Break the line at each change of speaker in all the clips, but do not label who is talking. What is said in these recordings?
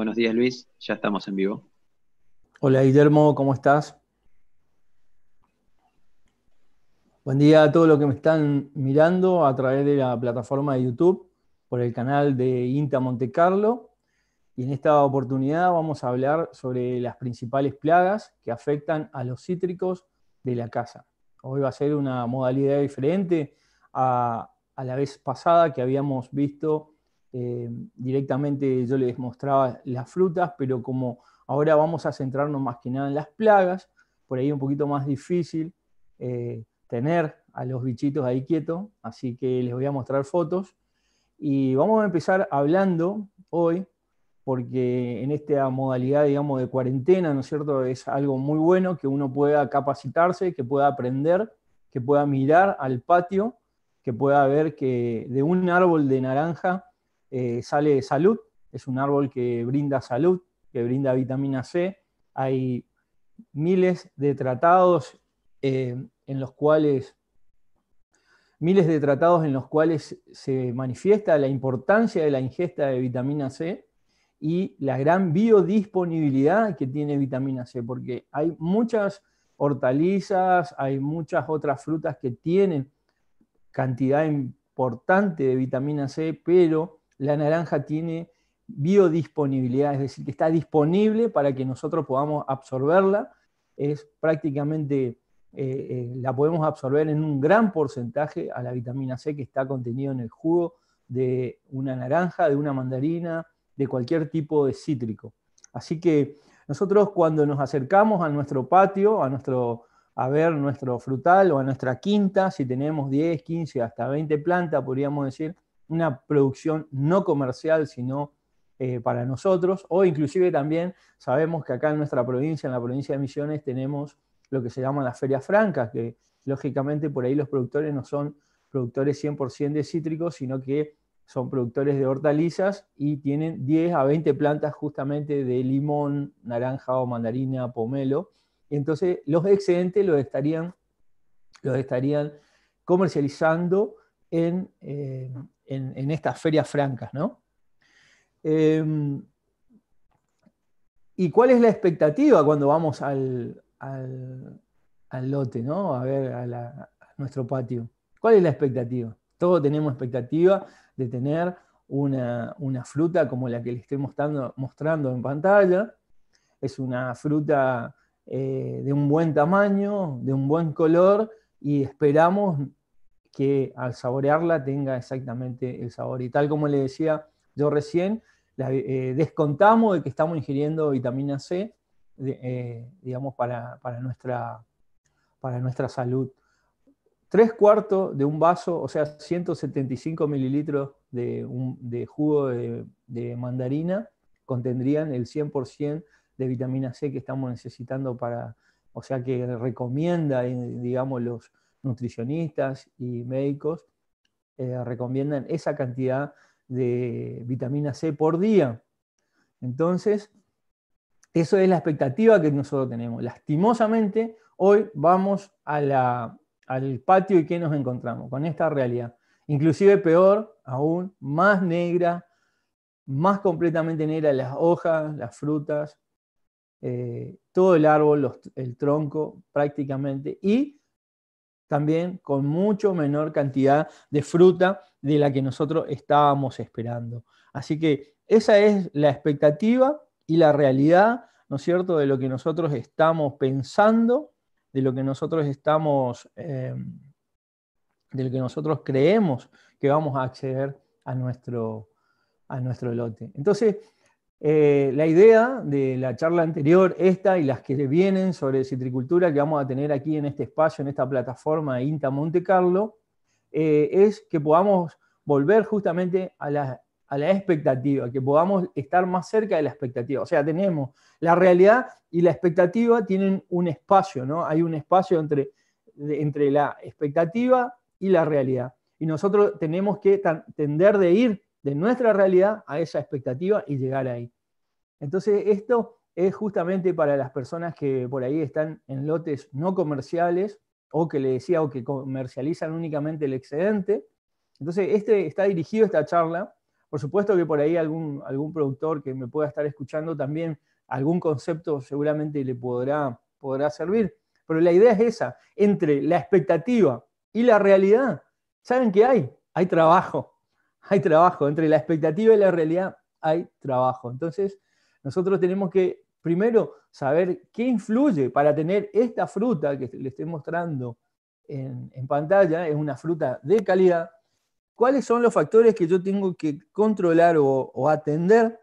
Buenos días Luis, ya estamos en vivo.
Hola Guillermo, ¿cómo estás? Buen día a todos los que me están mirando a través de la plataforma de YouTube por el canal de INTA Montecarlo. Y en esta oportunidad vamos a hablar sobre las principales plagas que afectan a los cítricos de la casa. Hoy va a ser una modalidad diferente a, a la vez pasada que habíamos visto eh, directamente yo les mostraba las frutas, pero como ahora vamos a centrarnos más que nada en las plagas, por ahí un poquito más difícil eh, tener a los bichitos ahí quietos, así que les voy a mostrar fotos. Y vamos a empezar hablando hoy, porque en esta modalidad, digamos, de cuarentena, ¿no es cierto? Es algo muy bueno que uno pueda capacitarse, que pueda aprender, que pueda mirar al patio, que pueda ver que de un árbol de naranja eh, sale de salud, es un árbol que brinda salud, que brinda vitamina C. Hay miles de tratados eh, en los cuales miles de tratados en los cuales se manifiesta la importancia de la ingesta de vitamina C y la gran biodisponibilidad que tiene vitamina C, porque hay muchas hortalizas, hay muchas otras frutas que tienen cantidad importante de vitamina C, pero la naranja tiene biodisponibilidad, es decir, que está disponible para que nosotros podamos absorberla. Es prácticamente, eh, eh, la podemos absorber en un gran porcentaje a la vitamina C que está contenido en el jugo de una naranja, de una mandarina, de cualquier tipo de cítrico. Así que nosotros cuando nos acercamos a nuestro patio, a, nuestro, a ver nuestro frutal o a nuestra quinta, si tenemos 10, 15, hasta 20 plantas, podríamos decir, una producción no comercial, sino eh, para nosotros, o inclusive también sabemos que acá en nuestra provincia, en la provincia de Misiones, tenemos lo que se llaman las ferias francas, que lógicamente por ahí los productores no son productores 100% de cítricos, sino que son productores de hortalizas y tienen 10 a 20 plantas justamente de limón, naranja o mandarina, pomelo. entonces los excedentes los estarían, los estarían comercializando en, eh, en, estas ferias francas, ¿no? Em, ¿Y cuál es la expectativa cuando vamos al, al, lote, A ver, a, nuestro patio. ¿Cuál es la expectativa? Todos tenemos expectativa de tener una, fruta como la que le estoy mostrando, mostrando en pantalla. Es una fruta eh, de un buen tamaño, de un buen color, y esperamos que al saborearla tenga exactamente el sabor. Y tal como le decía yo recién, eh, descontamos de que estamos ingiriendo vitamina C, eh, digamos, para, nuestra, para nuestra salud. Tres cuartos de un vaso, o sea, 175 mililitros de, de jugo de, de mandarina, contendrían el 100% de vitamina C que estamos necesitando para, o sea, que recomienda, eh, digamos, los, nutricionistas y médicos eh, recomiendan esa cantidad de vitamina C por día. Entonces, eso es la expectativa que nosotros tenemos. Lastimosamente, hoy vamos al patio y ¿qué nos encontramos? Con esta realidad. Inclusive peor, aún más negra, más completamente negra las hojas, las frutas, eh, todo el árbol, el tronco prácticamente, y también con mucho menor cantidad de fruta de la que nosotros estábamos esperando. Así que esa es la expectativa y la realidad, ¿no es cierto?, de lo que nosotros estamos pensando, de lo que nosotros estamos, em, de que nosotros creemos que vamos a acceder a nuestro, a nuestro lote. Entonces, eh, la idea de la charla anterior, esta y las que vienen sobre citricultura que vamos a tener aquí en este espacio, en esta plataforma de INTA Monte Carlo, eh, es que podamos volver justamente a la, a la, expectativa, que podamos estar más cerca de la expectativa. O sea, tenemos la realidad y la expectativa tienen un espacio, ¿no? Hay un espacio entre, entre la expectativa y la realidad. Y nosotros tenemos que tender de ir de nuestra realidad a esa expectativa y llegar ahí. Entonces, esto es justamente para las personas que por ahí están en lotes no comerciales o que le decía o que comercializan únicamente el excedente. Entonces, este está dirigido esta charla. Por supuesto que por ahí algún, algún productor que me pueda estar escuchando también algún concepto seguramente le podrá, podrá servir. Pero la idea es esa, entre la expectativa y la realidad, ¿saben qué hay? Hay trabajo hay trabajo. Entre la expectativa y la realidad hay trabajo. Entonces, nosotros tenemos que primero saber qué influye para tener esta fruta que le estoy mostrando en, pantalla, es una fruta de calidad. ¿Cuáles son los factores que yo tengo que controlar o, atender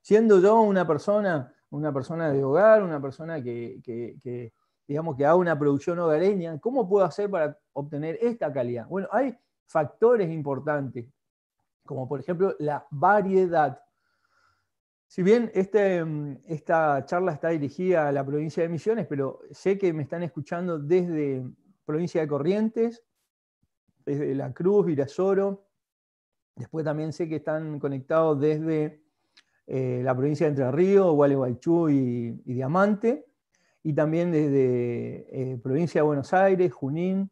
siendo yo una persona, una persona de hogar, una persona que, digamos, que haga una producción hogareña? ¿Cómo puedo hacer para obtener esta calidad? Bueno, hay factores importantes como por ejemplo la variedad. Si bien este, mm, esta charla está dirigida a la provincia de Misiones, pero sé que me están escuchando desde provincia de Corrientes, desde La Cruz, Virasoro, después también sé que están conectados desde eh, la provincia de Entre Ríos, Gualeguaychú y, Diamante, y también desde eh, provincia de Buenos Aires, Junín,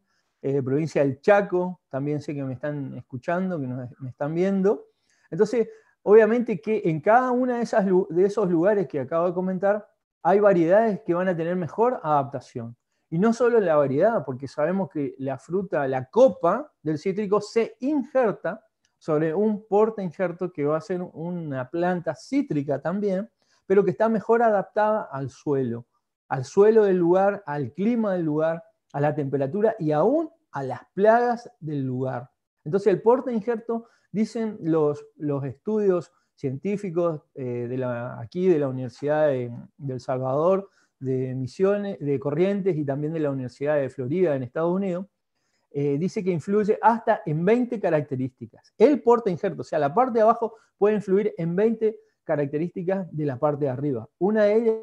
provincia del Chaco, también sé que me están escuchando, que me están viendo. Entonces, obviamente que en cada uno de, de esos lugares que acabo de comentar, hay variedades que van a tener mejor adaptación. Y no solo la variedad, porque sabemos que la fruta, la copa del cítrico se injerta sobre un porte injerto que va a ser una planta cítrica también, pero que está mejor adaptada al suelo, al suelo del lugar, al clima del lugar, a la temperatura y aún las plagas del lugar. Entonces el porte injerto, dicen los, los estudios científicos eh, de aquí de la Universidad de, El Salvador, de Misiones, de Corrientes y también de la Universidad de Florida en Estados Unidos, eh, dice que influye hasta en 20 características. El porte injerto, o sea, la parte de abajo puede influir en 20 características de la parte de arriba. Una de ellas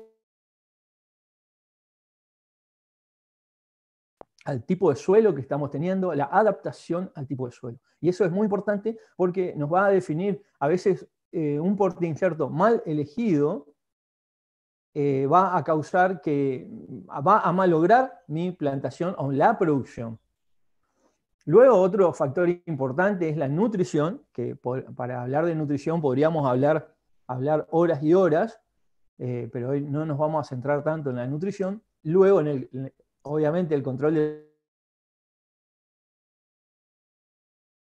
al tipo de suelo que estamos
teniendo, la adaptación al tipo de suelo. Y eso es muy importante porque nos va a definir a veces eh, un porte incierto mal elegido, eh, va a causar que mm, va a malograr mi plantación o la producción. Luego otro factor importante es la nutrición, que para hablar de nutrición podríamos hablar, hablar horas y horas, eh, pero hoy no nos vamos a centrar tanto en la nutrición. Luego en el, obviamente el control de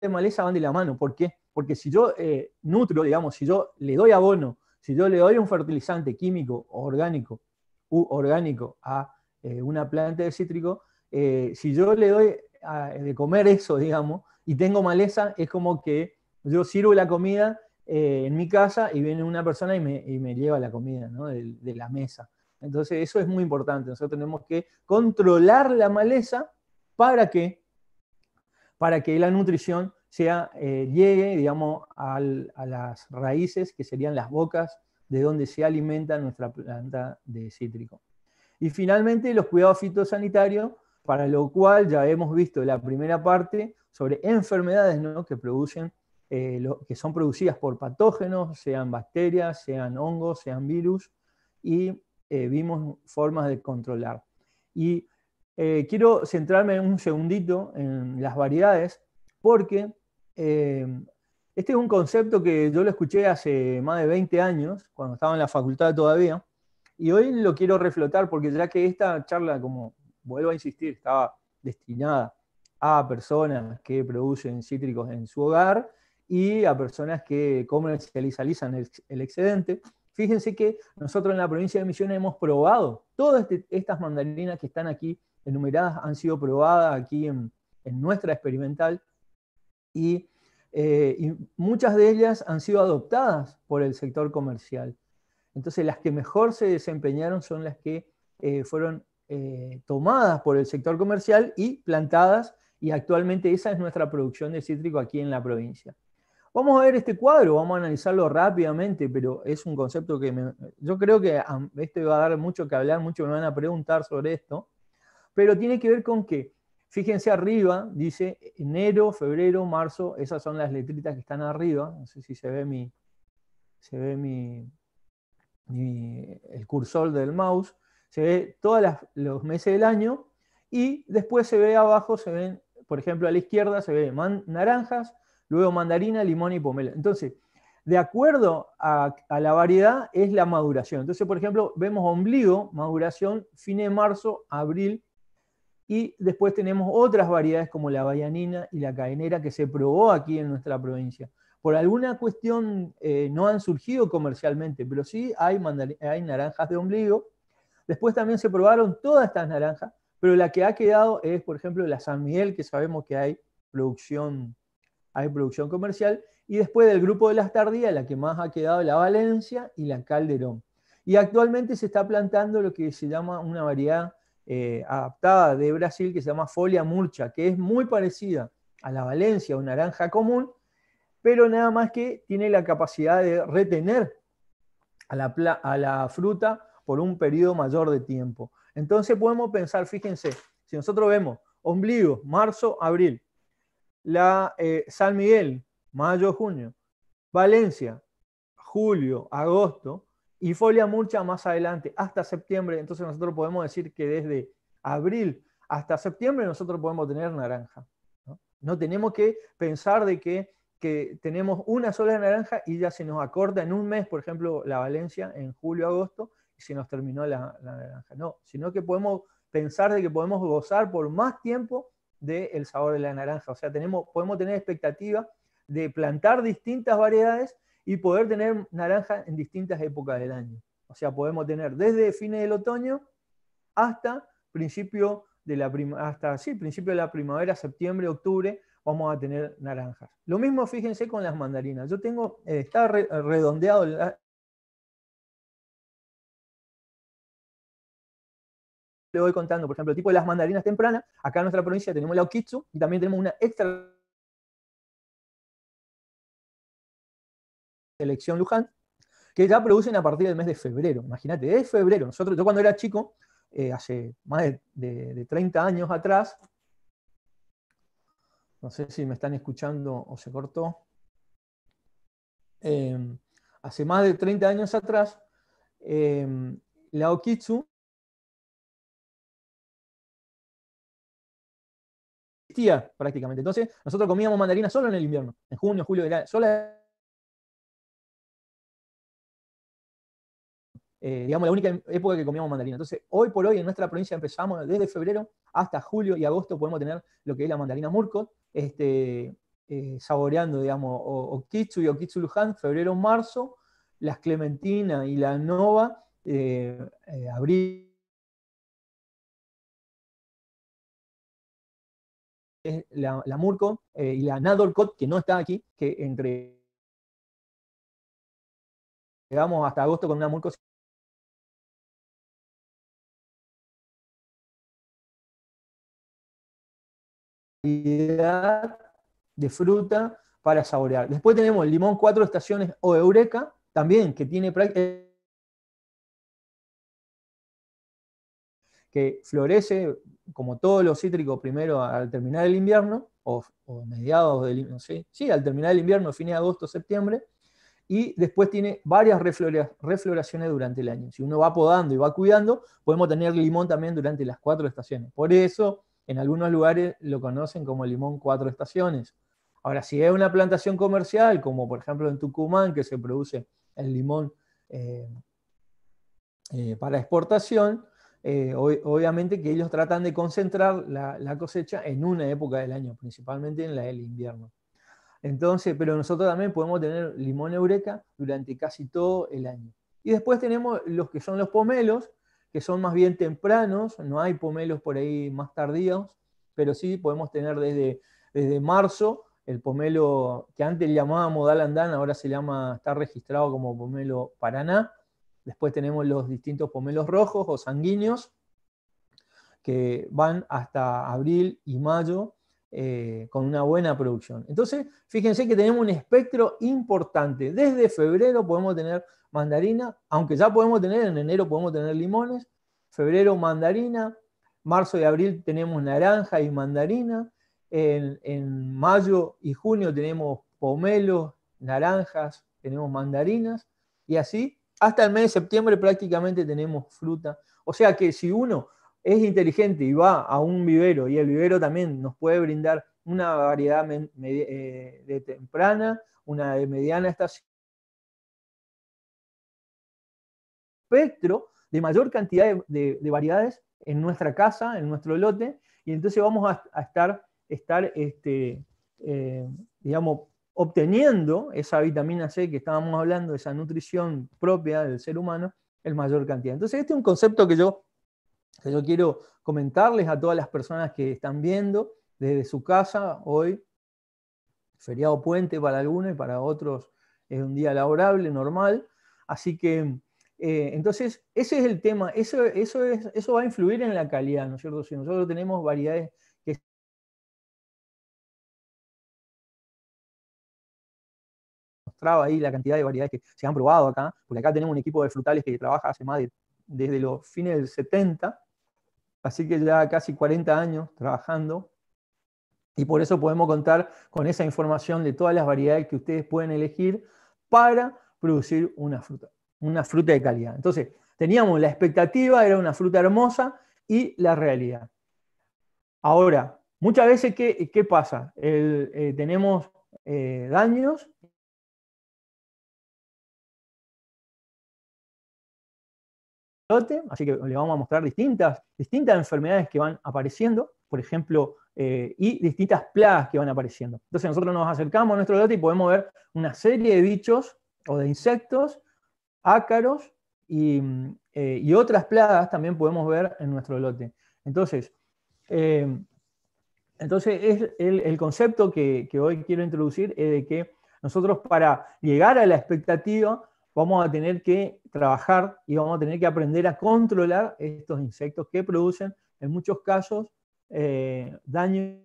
maleza van de la mano. ¿Por qué? Porque si yo eh, nutro, digamos, si yo le doy abono, si yo le doy un fertilizante químico o orgánico, u orgánico a eh, una planta de cítrico, eh, si yo le doy a, ah, de comer eso, digamos, y tengo maleza, es como que yo sirvo la comida en mi casa y viene una persona y me, lleva la comida de la mesa. Entonces, eso es muy importante. Nosotros tenemos que controlar la maleza para que, para que la nutrición eh, llegue, digamos, a las raíces, que serían las bocas de donde se alimenta nuestra planta de cítrico. Y finalmente, los cuidados fitosanitarios, para lo cual ya hemos visto la primera parte sobre enfermedades que, producen, eh, que son producidas por patógenos, sean bacterias, sean hongos, sean virus, y eh, vimos formas de controlar. Y eh, quiero centrarme un segundito en las variedades, porque em, este es un concepto que yo lo escuché hace más de 20 años, cuando estaba en la facultad todavía, y hoy lo quiero reflotar porque ya que esta charla, como vuelvo a insistir, estaba destinada a personas que producen cítricos en su hogar y a personas que comercializan el excedente, Fíjense que nosotros en la provincia de Misiones hemos probado, todas este, estas mandarinas que están aquí enumeradas han sido probadas aquí en, nuestra experimental eh, y, muchas de ellas han sido adoptadas por el sector comercial. Entonces las que mejor se desempeñaron son las que eh, fueron eh, tomadas por el sector comercial y plantadas, y actualmente esa es nuestra producción de cítrico aquí en la provincia. Vamos a ver este cuadro, vamos a analizarlo rápidamente, pero es un concepto que yo creo que a, este va a dar mucho que hablar, mucho me van a preguntar sobre esto, pero tiene que ver con que, fíjense arriba, dice enero, febrero, marzo, esas son las letritas que están arriba, no sé si se ve mi, se ve el cursor del mouse, se ve todos los meses del año y después se ve abajo, se ven, por ejemplo, a la izquierda se ven naranjas, luego mandarina, limón y pomelo. Entonces, de acuerdo a, la variedad es la maduración. Entonces, por ejemplo, vemos ombligo, maduración, fin de marzo, abril, y después tenemos otras variedades como la bayanina y la caenera que se probó aquí en nuestra provincia. Por alguna cuestión eh, no han surgido comercialmente, pero sí hay, hay naranjas de ombligo. Después también se probaron todas estas naranjas, pero la que ha quedado es, por ejemplo, la San Miguel, que sabemos que hay producción hay producción comercial, y después del grupo de las tardías, la que más ha quedado la Valencia y la Calderón. Y actualmente se está plantando lo que se llama una variedad eh, adaptada de Brasil que se llama folia murcha, que es muy parecida a la Valencia una naranja común, pero nada más que tiene la capacidad de retener a la, a la fruta por un periodo mayor de tiempo. Entonces podemos pensar, fíjense, si nosotros vemos ombligo, marzo, abril, la eh, San Miguel, mayo, junio, Valencia, julio, agosto, y folia mucha más adelante, hasta septiembre. Entonces nosotros podemos decir que desde abril hasta septiembre nosotros podemos tener naranja. No, tenemos que pensar de que, tenemos una sola naranja y ya se nos acorta en un mes, por ejemplo, la Valencia en julio, agosto, y se nos terminó la, la naranja. No, sino que podemos pensar de que podemos gozar por más tiempo del sabor de la naranja. O sea, tenemos, podemos tener expectativa de plantar distintas variedades y poder tener naranja en distintas épocas del año. O sea, podemos tener desde fines del otoño hasta principio de la hasta principio de la primavera, septiembre, octubre, vamos a tener naranjas. Lo mismo fíjense con las mandarinas. Yo tengo, eh,
está redondeado voy contando, por ejemplo, el tipo de las mandarinas tempranas, acá en nuestra provincia tenemos la Okitsu y también tenemos una extra
selección Luján, que ya producen a partir del mes de febrero. Imagínate, es febrero. Nosotros, yo cuando era chico, eh, hace más de, 30 años atrás, no sé si me están escuchando o se cortó, eh, hace más de 30 años atrás, eh, la Okitsu
prácticamente. Entonces, nosotros comíamos mandarina solo en el invierno, en junio, julio, solo eh, digamos, la única época que comíamos
mandarina. Entonces, hoy por hoy en nuestra provincia empezamos desde febrero hasta julio y agosto podemos tener lo que es la mandarina Murko este, eh, saboreando, digamos, Okitsu y Okitsu Luján, febrero, marzo, las clementinas y la Nova, eh,
abril es la, Murco eh, y la Nadolcot, que no está aquí, que entre llegamos hasta agosto con una Murco
de fruta para saborear. Después tenemos el limón cuatro estaciones o eureka, también que tiene eh, que florece como todos los cítricos primero al terminar el invierno, o, mediados del invierno, sí, al terminar el invierno, fin de agosto, septiembre, y después tiene varias refloraciones durante el año. Si uno va podando y va cuidando, podemos tener limón también durante las cuatro estaciones. Por eso, en algunos lugares lo conocen como limón cuatro estaciones. Ahora, si es una plantación comercial, como por ejemplo en Tucumán, que se produce el limón eh, eh, para exportación, eh, obviamente que ellos tratan de concentrar la, cosecha en una época del año, principalmente en la del invierno. Entonces, pero nosotros también podemos tener limón eureka durante casi todo el año. Y después tenemos los que son los pomelos, que son más bien tempranos, no hay pomelos por ahí más tardíos, pero sí podemos tener desde, desde marzo el pomelo que antes llamábamos Dalandán, ahora se llama, está registrado como pomelo Paraná, Después tenemos los distintos pomelos rojos o sanguíneos, que van hasta abril y mayo eh, con una buena producción. Entonces, fíjense que tenemos un espectro importante. Desde febrero podemos tener mandarina, aunque ya podemos tener, en enero podemos tener limones, febrero mandarina, marzo y abril tenemos naranja y mandarina, en, en mayo y junio tenemos pomelos, naranjas, tenemos mandarinas, y así hasta el mes de septiembre prácticamente tenemos fruta. O sea que si uno es inteligente y va a un vivero, y el vivero también nos puede brindar una variedad eh, de temprana, una de mediana estación,
espectro de mayor cantidad
de, variedades en nuestra casa, en nuestro lote, y entonces vamos a, estar, estar este, eh, digamos, obteniendo esa vitamina C que estábamos hablando, esa nutrición propia del ser humano, en mayor cantidad. Entonces, este es un concepto que yo, que yo quiero comentarles a todas las personas que están viendo desde su casa hoy, feriado puente para algunos y para otros es un día laborable, normal. Así que eh, entonces, ese es el tema, eso, eso va a influir en la calidad, ¿no es cierto? Si nosotros tenemos variedades ahí la cantidad de variedades que se han probado acá, porque acá tenemos un equipo de frutales que trabaja hace más desde los fines del 70, así que ya casi 40 años trabajando, y por eso podemos contar con esa información de todas las variedades que ustedes pueden elegir para producir una fruta, una fruta de calidad. Entonces, teníamos la expectativa, era una fruta hermosa, y la realidad. Ahora, muchas veces, ¿qué, pasa? Eh, tenemos eh, daños así que le vamos a mostrar distintas, distintas enfermedades que van apareciendo, por ejemplo, eh, y distintas plagas que van apareciendo. Entonces nosotros nos acercamos a nuestro lote y podemos ver una serie de bichos o de insectos, ácaros y, eh, otras plagas también podemos ver en nuestro lote. Entonces, eh, entonces es el, concepto que, que, hoy quiero introducir es de que nosotros para llegar a la expectativa vamos a tener que trabajar y vamos a tener que aprender a controlar estos insectos que producen, en muchos casos, eh, daño.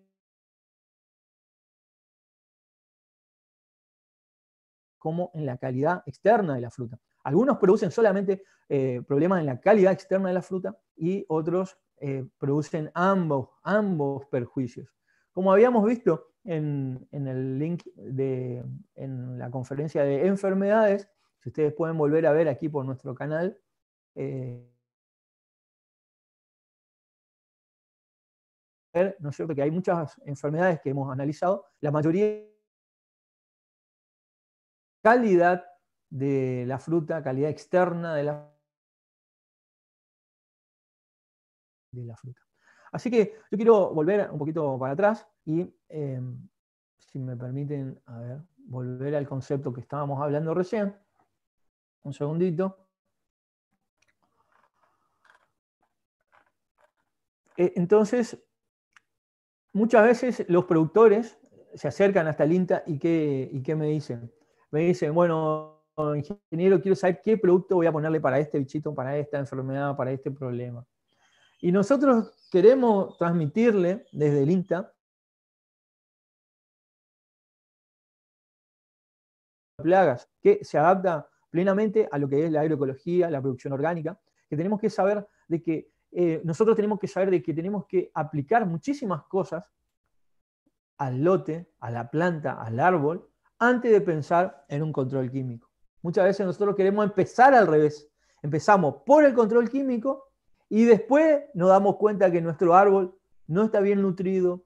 como en la calidad externa de la fruta. Algunos producen solamente eh, problemas en la calidad externa de la fruta y otros eh, producen ambos, ambos perjuicios. Como habíamos visto en, el link de en la conferencia de enfermedades, si ustedes pueden volver a ver aquí por nuestro canal. Eh,
¿No es cierto? Que hay muchas enfermedades que hemos analizado. La mayoría calidad de la fruta, calidad externa de la,
de la fruta. Así que yo quiero volver un poquito para atrás y, eh, si me permiten, volver al concepto que estábamos hablando recién. Un segundito. Eh, entonces, muchas veces los productores se acercan hasta el INTA y qué, qué me dicen. Me dicen, bueno, ingeniero, quiero saber qué producto voy a ponerle para este bichito, para esta enfermedad, para este problema. Y nosotros queremos transmitirle desde el INTA
plagas que
se adapta plenamente a lo que es la agroecología, la producción orgánica, que tenemos que saber de que eh, nosotros tenemos que saber de que tenemos que aplicar muchísimas cosas al lote, a la planta, al árbol, antes de pensar en un control químico. Muchas veces nosotros queremos empezar al revés. Empezamos por el control químico y después nos damos cuenta que nuestro árbol no está bien nutrido,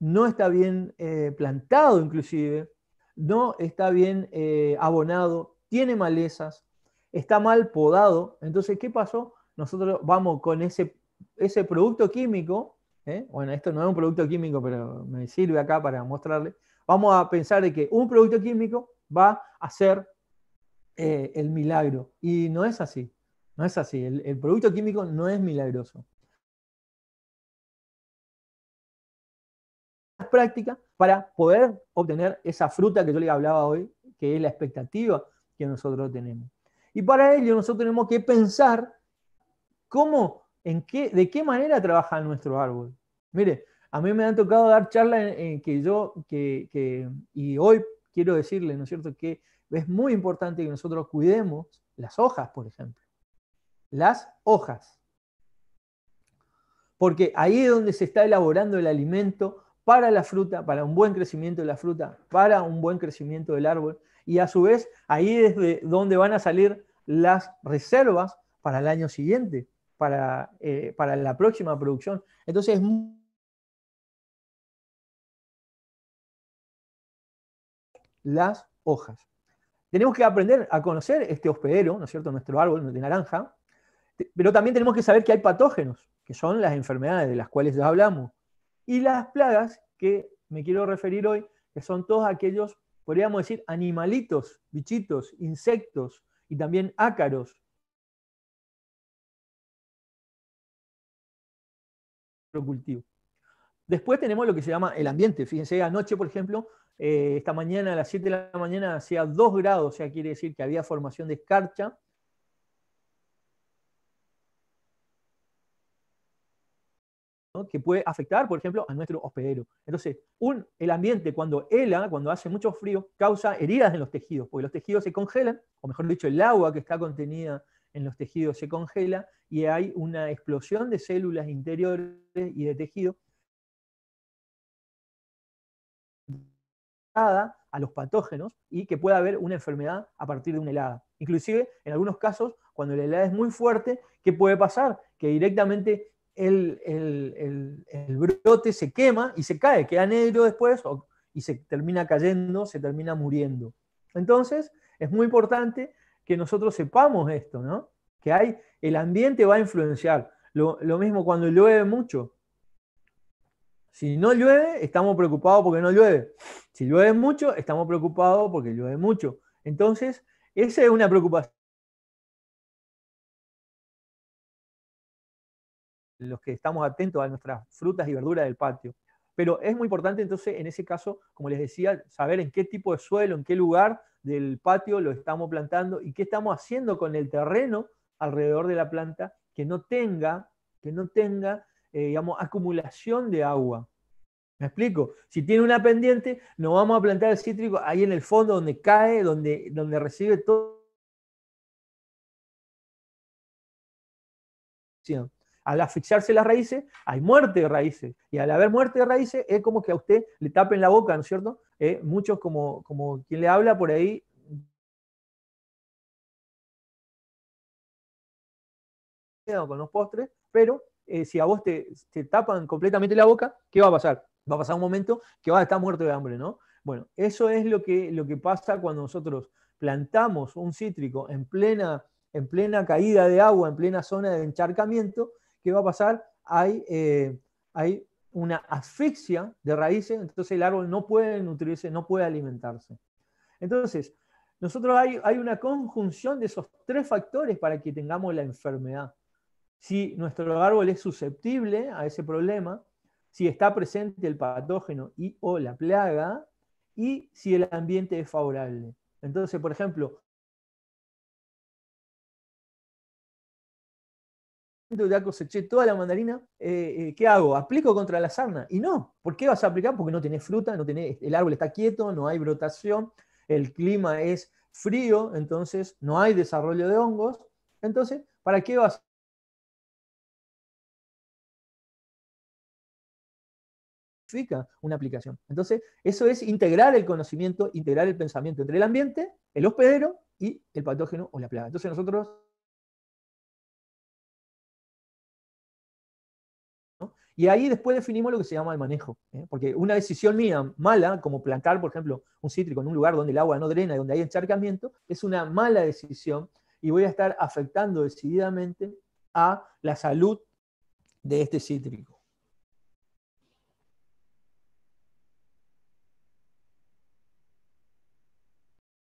no está bien eh, plantado inclusive, no está bien eh, abonado, tiene malezas, está mal podado. Entonces, ¿qué pasó? Nosotros vamos con ese, ese producto químico, ¿eh? bueno, esto no es un producto químico, pero me sirve acá para mostrarle. Vamos a pensar de que un producto químico va a ser eh, el milagro. Y no es así, no es así. el, producto químico
no es milagroso.
práctica para poder obtener esa fruta que yo le hablaba hoy, que es la expectativa, que nosotros tenemos. Y para ello nosotros tenemos que pensar cómo, en qué, de qué manera trabaja nuestro árbol. Mire, a mí me han tocado dar charlas que yo, que, y hoy quiero decirle, ¿no es cierto?, que es muy importante que nosotros cuidemos las hojas, por ejemplo. Las hojas. Porque ahí es donde se está elaborando el alimento para la fruta, para un buen crecimiento de la fruta, para un buen crecimiento del árbol y a su vez ahí es de donde van a salir las reservas para el año siguiente, para, eh, para la próxima producción. Entonces es muy
las hojas. Tenemos
que aprender a conocer este hospedero, ¿no es cierto?, nuestro árbol de naranja, pero también tenemos que saber que hay patógenos, que son las enfermedades de las cuales ya hablamos, y las plagas que me quiero referir hoy, que son todos aquellos podríamos decir animalitos, bichitos, insectos y también ácaros. Después tenemos lo que se llama el ambiente. Fíjense, anoche, por ejemplo, eh, esta mañana a las 7 de la mañana hacía 2 grados, o sea, quiere decir que había formación de escarcha que puede afectar, por ejemplo, a nuestro hospedero. Entonces, el ambiente cuando hela, cuando hace mucho frío, causa heridas en los tejidos, porque los tejidos se congelan, o mejor dicho, el agua que está contenida en los tejidos se congela y hay una explosión de células interiores y de tejido a los patógenos y que pueda haber una enfermedad a partir de una helada. Inclusive, en algunos casos, cuando la helada es muy fuerte, ¿qué puede pasar? Que directamente el, brote se quema y se cae, queda negro después y se termina cayendo, se termina muriendo. Entonces, es muy importante que nosotros sepamos esto, ¿no? Que hay, el ambiente va a influenciar. Lo, lo mismo cuando llueve mucho. Si no llueve, estamos preocupados porque no llueve. Si llueve mucho, estamos preocupados porque llueve mucho. Entonces,
esa es una preocupación
los que estamos atentos a nuestras frutas y verduras del patio. Pero es muy importante entonces, en ese caso, como les decía, saber en qué tipo de suelo, en qué lugar del patio lo estamos plantando y qué estamos haciendo con el terreno alrededor de la planta que no tenga, que no tenga, eh, digamos, acumulación de agua. ¿Me explico? Si tiene una pendiente, no vamos a plantar el cítrico ahí en el fondo donde cae, donde, donde
recibe todo
al asfixiarse las raíces, hay muerte de raíces. Y al haber muerte de raíces, es como que a usted le tapen la boca, ¿no es cierto? Eh, muchos, como, como quien le habla por ahí, con los postres, pero eh, si a vos te, tapan completamente la boca, ¿qué va a pasar? Va a pasar un momento que vas a estar muerto de hambre, ¿no? Bueno, eso es lo que, lo que pasa cuando nosotros plantamos un cítrico en plena, en plena caída de agua, en plena zona de encharcamiento, ¿qué va a pasar? Hay, eh, hay una asfixia de raíces, entonces el árbol no puede nutrirse, no puede alimentarse. Entonces, nosotros hay, hay una conjunción de esos tres factores para que tengamos la enfermedad. Si nuestro árbol es susceptible a ese problema, si está presente el patógeno y o la plaga, y si el ambiente es favorable. Entonces, por ejemplo, ya coseché toda la mandarina, eh, eh, ¿qué hago? ¿Aplico contra la sarna? Y no, ¿por qué vas a aplicar? Porque no tenés fruta, no tiene el árbol está quieto, no hay brotación, el clima es frío, entonces no hay desarrollo de hongos. Entonces, ¿para qué vas a una aplicación. Entonces, eso es integrar el conocimiento, integrar el pensamiento entre el ambiente, el hospedero y el patógeno o la plaga. Entonces, nosotros Y ahí después definimos lo que se llama el manejo. ¿eh? Porque una decisión mía mala, como plantar, por ejemplo, un cítrico en un lugar donde el agua no drena y donde hay encharcamiento, es una mala decisión y voy a estar afectando decididamente a la salud de este cítrico.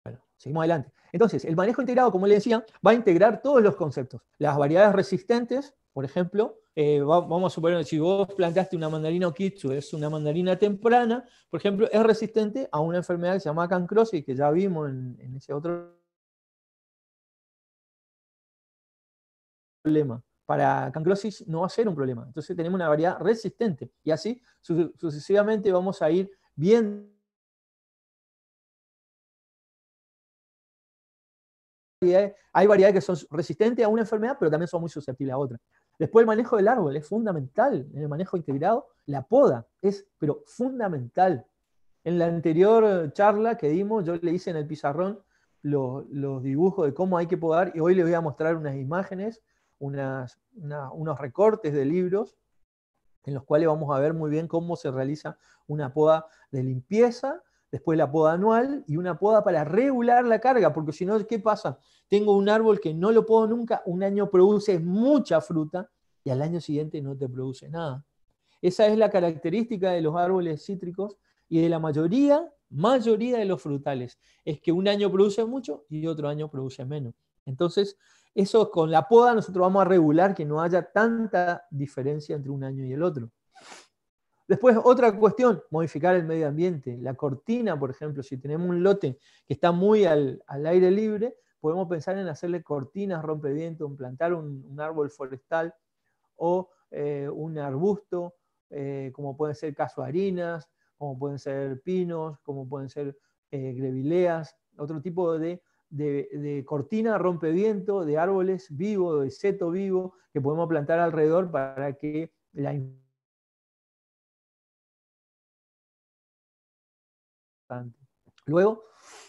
Bueno, seguimos adelante. Entonces, el manejo integrado, como le decía, va a integrar todos los conceptos. Las variedades resistentes, por ejemplo, eh, vamos a suponer, si vos plantaste una mandarina okitsu, es una mandarina temprana, por ejemplo, es resistente a una enfermedad que se llama cancrosis, que ya vimos en, ese otro
problema. Para cancrosis no va a ser un problema. Entonces tenemos una variedad resistente y así sucesivamente vamos a ir viendo
hay variedades que son resistentes a una enfermedad, pero también son muy susceptibles a otra. Después el manejo del árbol es fundamental en el manejo integrado. La poda es, pero fundamental. En la anterior charla que dimos, yo le hice en el pizarrón los, dibujos de cómo hay que podar y hoy les voy a mostrar unas imágenes, unos recortes de libros en los cuales vamos a ver muy bien cómo se realiza una poda de limpieza después la poda anual y una poda para regular la carga, porque si no, ¿qué pasa? Tengo un árbol que no lo puedo nunca, un año produce mucha fruta y al año siguiente no te produce nada. Esa es la característica de los árboles cítricos y de la mayoría, mayoría de los frutales. Es que un año produce mucho y otro año produce menos. Entonces, eso con la poda nosotros vamos a regular que no haya tanta diferencia entre un año y el otro. Después, otra cuestión, modificar el medio ambiente. La cortina, por ejemplo, si tenemos un lote que está muy al, aire libre, podemos pensar en hacerle cortinas, rompeviento, plantar un, árbol forestal o eh, un arbusto, eh, como pueden ser casuarinas, como pueden ser pinos, como pueden ser eh, grevileas, otro tipo de, de cortina, rompeviento, de árboles vivos, de seto vivo, que podemos plantar alrededor para que la Luego,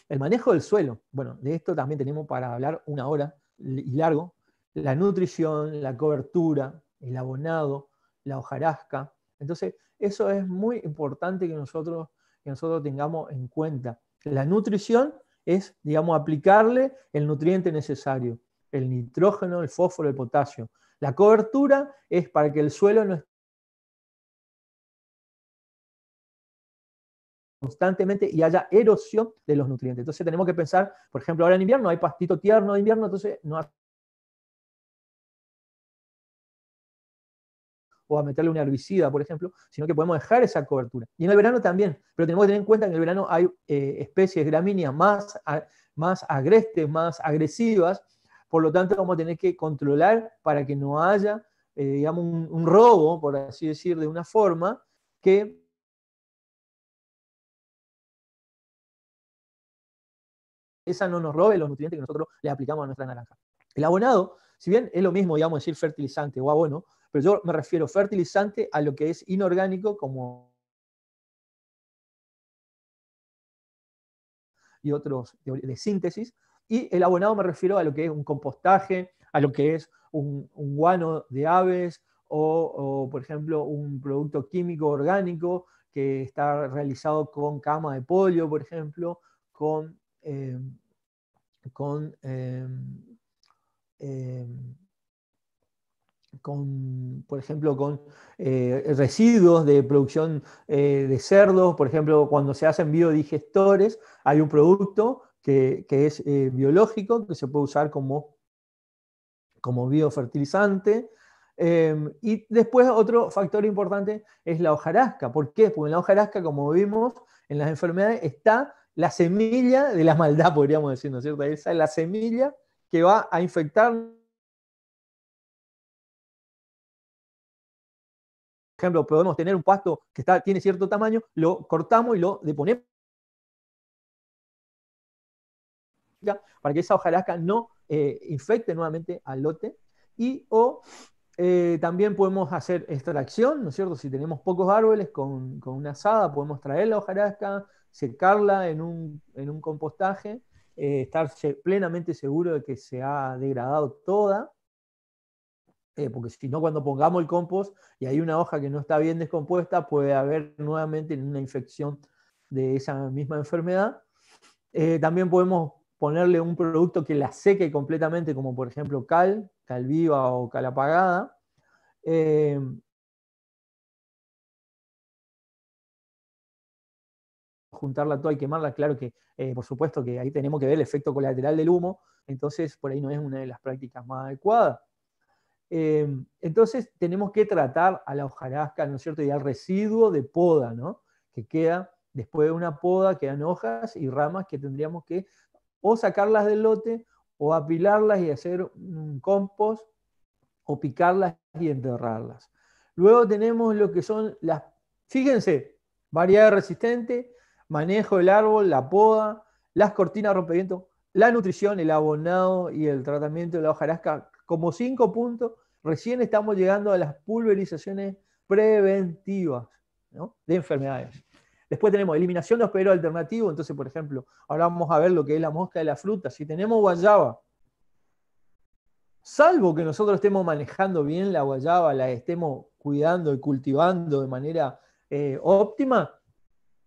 el manejo del suelo. Bueno, de esto también tenemos para hablar una hora y largo. La nutrición, la cobertura, el abonado, la hojarasca. Entonces, eso es muy importante que nosotros, nosotros tengamos en cuenta. La nutrición es, digamos, aplicarle el nutriente necesario, el nitrógeno, el fósforo, el potasio. La cobertura
es para que el suelo no constantemente y haya erosión de los nutrientes. Entonces tenemos que pensar, por ejemplo, ahora en invierno hay pastito tierno de invierno, entonces no hay
o a meterle un herbicida, por ejemplo, sino que podemos dejar esa cobertura. Y en el verano también, pero tenemos que tener en cuenta que en el verano hay eh, especies gramíneas más, más agrestes, más agresivas, por lo tanto vamos a tener que controlar para que no haya, eh, digamos, un, un, robo, por así decir, de una forma que
esa no nos robe los
nutrientes que nosotros le aplicamos a nuestra naranja. El abonado, si bien es lo mismo, digamos, decir fertilizante o abono, pero yo me refiero fertilizante a lo que es inorgánico como
y otros de, síntesis,
y el abonado me refiero a lo que es un compostaje, a lo que es un, guano de aves o, o, por ejemplo, un producto químico orgánico que está realizado con cama de polio, por ejemplo, con Em, em, em, con, por ejemplo, con eh, residuos de producción eh, de cerdos, por ejemplo, cuando se hacen biodigestores, hay un producto que, es eh, biológico, que se puede usar como, biofertilizante, y después otro factor importante es la hojarasca. ¿Por qué? Porque la hojarasca, como vimos en las enfermedades, está la semilla de la maldad, podríamos decir, ¿no es cierto? Esa es la semilla que va a infectar. Por
ejemplo, podemos tener un pasto que tiene cierto tamaño, lo cortamos y lo deponemos
para que esa hojarasca no eh, infecte nuevamente al lote. Y o eh, también podemos hacer extracción, ¿no es cierto? Si tenemos pocos árboles con, con una asada, podemos traer la hojarasca, secarla en un, en un compostaje, eh, estar plenamente seguro de que se ha degradado toda, eh, porque si no, cuando pongamos el compost y hay una hoja que no está bien descompuesta, puede haber nuevamente una infección de esa misma enfermedad. Eh, también podemos ponerle un producto que la seque completamente, como por ejemplo cal, cal viva o cal apagada. juntarla toda y quemarla, claro que, eh, por supuesto que ahí tenemos que ver el efecto colateral del humo, entonces por ahí no es una de las prácticas más adecuadas. Em, entonces tenemos que tratar a la hojarasca, ¿no es cierto?, y al residuo de poda, ¿no?, que queda después de una poda, quedan hojas y ramas que tendríamos que o sacarlas del lote o apilarlas y hacer un compost o picarlas y enterrarlas. Luego tenemos lo que son las, fíjense, variedades resistentes, manejo del árbol, la poda, las cortinas rompimiento, la nutrición, el abonado y el tratamiento de la hojarasca como cinco puntos. Recién estamos llegando a las pulverizaciones preventivas de enfermedades. Después tenemos eliminación de hospedero alternativo. Entonces, por ejemplo, ahora vamos a ver lo que es la mosca de la fruta. Si tenemos guayaba, salvo que nosotros estemos manejando bien la guayaba, la estemos cuidando y cultivando de manera eh, óptima,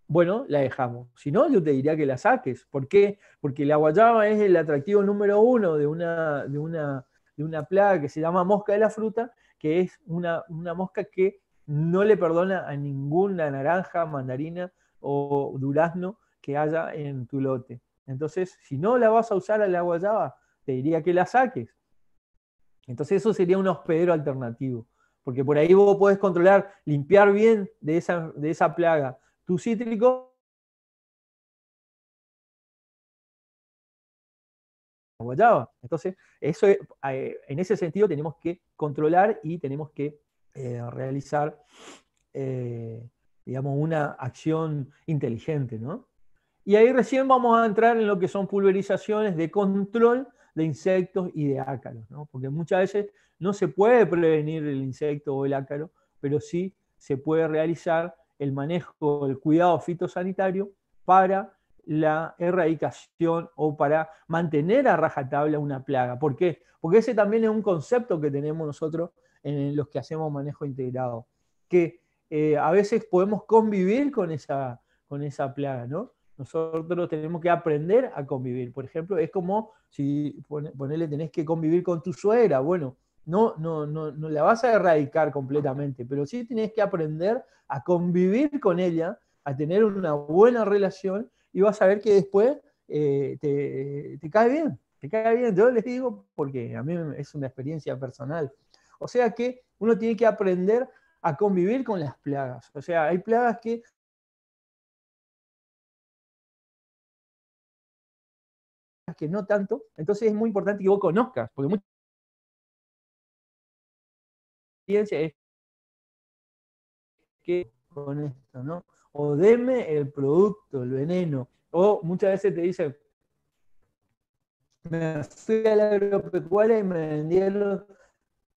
bueno, la dejamos. Si no, yo te diría que la saques. ¿Por qué? Porque la guayaba es el atractivo número uno de una, de una, de una plaga que se llama mosca de la fruta, que es una, una mosca que no le perdona a ninguna naranja, mandarina o durazno que haya en tu lote. Entonces, si no la vas a usar a la guayaba, te diría que la saques. Entonces eso sería un hospedero alternativo, porque por ahí vos podés controlar, limpiar bien de esa, de esa plaga, tu
cítrico
guayaba. Entonces, eso, eh, en ese sentido tenemos que controlar y tenemos que eh, realizar, eh, digamos, una acción inteligente, Y ahí recién vamos a entrar en lo que son pulverizaciones de control de insectos y de ácaros, Porque muchas veces no se puede prevenir el insecto o el ácaro, pero sí se puede realizar el manejo el cuidado fitosanitario para la erradicación o para mantener a rajatabla una plaga. ¿Por qué? Porque ese también es un concepto que tenemos nosotros en los que hacemos manejo integrado, que eh, a veces podemos convivir con esa, con esa plaga, ¿no? Nosotros tenemos que aprender a convivir. Por ejemplo, es como si ponerle tenés que convivir con tu suegra. Bueno, no, no, no, no la vas a erradicar completamente, pero sí tienes que aprender a convivir con ella, a tener una buena relación y vas a ver que después eh, te, cae bien, te cae bien. Yo les digo porque a mí es una experiencia personal. O sea que uno tiene que aprender a convivir con las plagas. O sea, hay plagas que...
que no tanto, entonces es muy importante que vos conozcas, porque muchas experiencia es que con esto, ¿no? O deme
el producto, el veneno. O muchas veces te dicen, me fui a la agropecuaria y me vendieron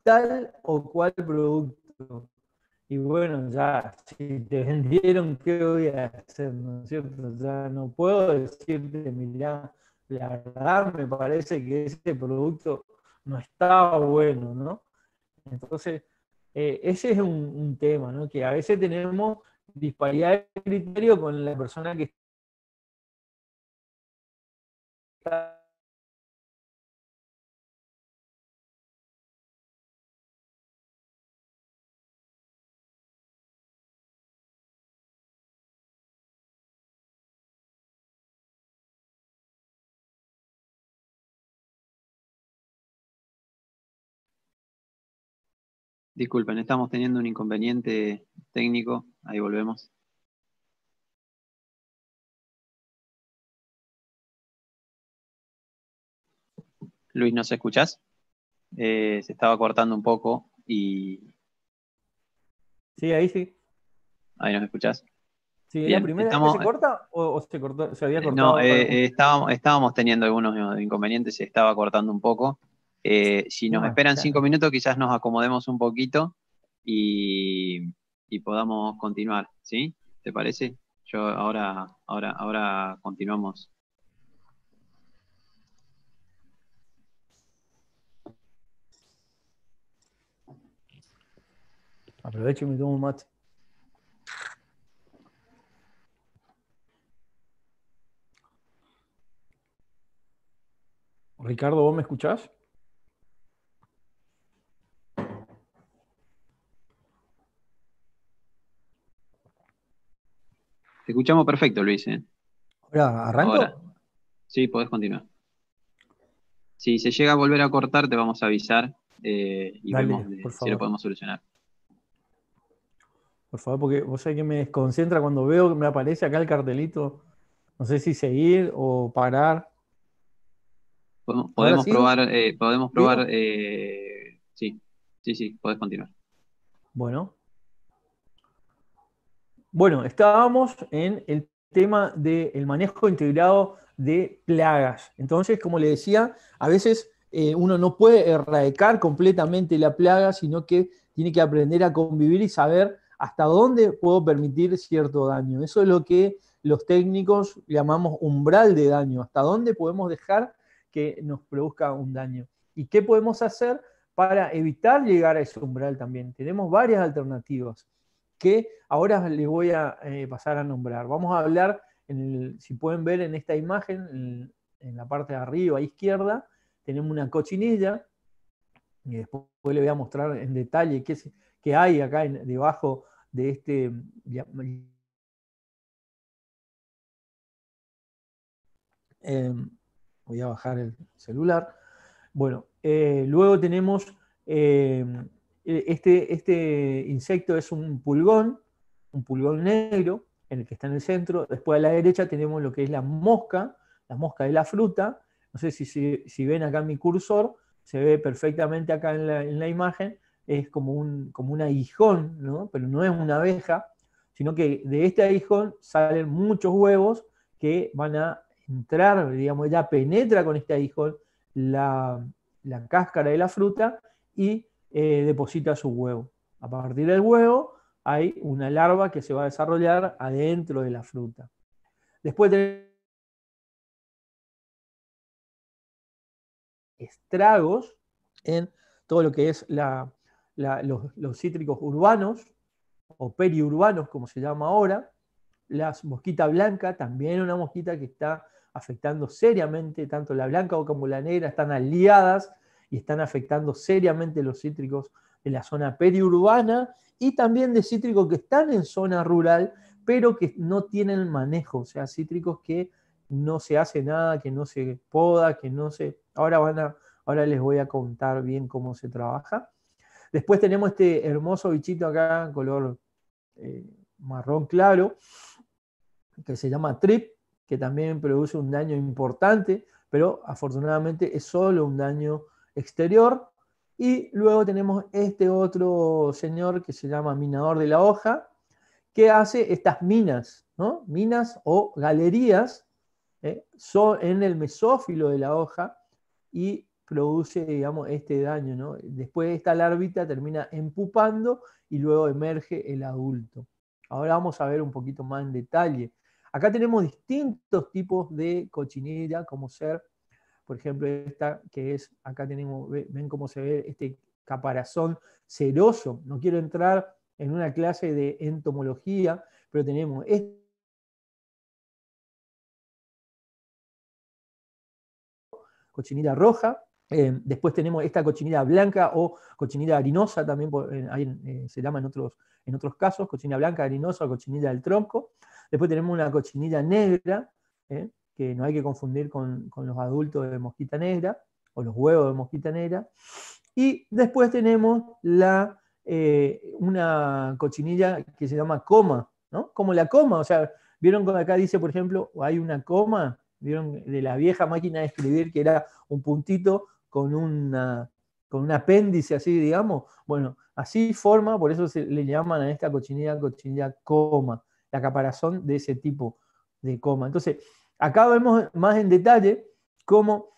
tal o cual producto. Y bueno, ya, si te vendieron, ¿qué voy a hacer? ¿No cierto? Ya no puedo decirte, mirá, la verdad me parece que ese producto no estaba bueno, ¿no? Entonces, eh, ese es un, un tema, ¿no? Que a veces tenemos disparidad de criterio
con la persona que está Disculpen, estamos teniendo un inconveniente técnico. Ahí volvemos.
Luis, ¿nos escuchás? Eh, se estaba cortando un poco y... Sí, ahí sí. Ahí nos escuchás. Sí, ¿la primera se corta o, se, había eh, cortado? No, eh, estábamos, estábamos teniendo algunos inconvenientes, se estaba cortando un poco. Eh, si nos ah, esperan cinco minutos, quizás nos acomodemos un poquito y, podamos continuar, ¿sí? ¿Te parece? Yo
ahora, ahora, ahora continuamos.
Aprovecho me mate. Ricardo, ¿vos me escuchás? escuchamos perfecto, Luis. ¿eh? ¿arranco? Sí, podés continuar. Si se llega a volver a cortar, te vamos a avisar eh, y vemos si lo podemos solucionar. Por favor, porque vos sabés que me desconcentra cuando veo que me aparece acá el cartelito. No sé si seguir o parar. Eh, podemos, probar, podemos probar. sí, sí, sí, podés continuar. Bueno, bueno, estábamos en el tema del manejo integrado de plagas. Entonces, como le decía, a veces eh, uno no puede erradicar completamente la plaga, sino que tiene que aprender a convivir y saber hasta dónde puedo permitir cierto daño. Eso es lo que los técnicos llamamos umbral de daño, hasta dónde podemos dejar que nos produzca un daño. ¿Y qué podemos hacer para evitar llegar a ese umbral también? Tenemos varias alternativas que ahora les voy a eh, pasar a nombrar. Vamos a hablar, si pueden ver en esta imagen, en, la parte de arriba a izquierda, tenemos una cochinilla, y después le voy a mostrar en detalle qué, es, hay acá debajo de este em, voy a bajar el celular. Bueno, eh, luego tenemos em, eh, este, este, insecto es un pulgón, un pulgón negro, en el que está en el centro. Después a la derecha tenemos lo que es la mosca, la mosca de la fruta. No sé si, ven acá mi cursor, se ve perfectamente acá en la, imagen. Es como un, como un aguijón, pero no es una abeja, sino que de este aguijón salen muchos huevos que van a entrar, digamos, ya penetra con este aguijón la, la cáscara de la fruta y eh, deposita su huevo. A partir del huevo hay una larva que se va a desarrollar adentro de la
fruta. Después de
estragos en todo lo que es los, cítricos urbanos o periurbanos, como se llama ahora, las mosquita blanca, también una mosquita que está afectando seriamente, tanto la blanca como la negra, están aliadas y están afectando seriamente los cítricos de la zona periurbana y también de cítricos que están en zona rural, pero que no tienen manejo, o sea, cítricos que no se hace nada, que no se poda, que no se... Ahora, van a... Ahora les voy a contar bien cómo se trabaja. Después tenemos este hermoso bichito acá color eh, marrón claro, que se llama trip, que también produce un daño importante, pero afortunadamente es solo un daño exterior. Y luego tenemos este otro señor que se llama minador de la hoja, que hace estas minas, Minas o galerías ¿eh? en el mesófilo de la hoja y produce, digamos, este daño, Después esta larvita termina empupando y luego emerge el adulto. Ahora vamos a ver un poquito más en detalle. Acá tenemos distintos tipos de cochinilla, como ser por ejemplo, esta que es, acá tenemos, ven cómo se ve este caparazón ceroso. No quiero entrar en una clase de entomología, pero tenemos esta cochinilla roja, eh, después tenemos esta cochinilla blanca o cochinilla harinosa, también eh, se llama en otros, en otros casos, cochinilla blanca, harinosa o cochinilla del tronco. Después tenemos una cochinilla negra, eh, que no hay que confundir con, los adultos de mosquita negra o los huevos de mosquita negra. Y después tenemos la, eh, una cochinilla que se llama coma, ¿no? Como la coma, o sea, vieron cuando acá dice, por ejemplo, hay una coma, vieron de la vieja máquina de escribir que era un puntito con una con un apéndice así, digamos. Bueno, así forma, por eso se le llaman a esta cochinilla cochinilla coma, la caparazón de ese tipo de coma. Entonces, Acá vemos más en detalle cómo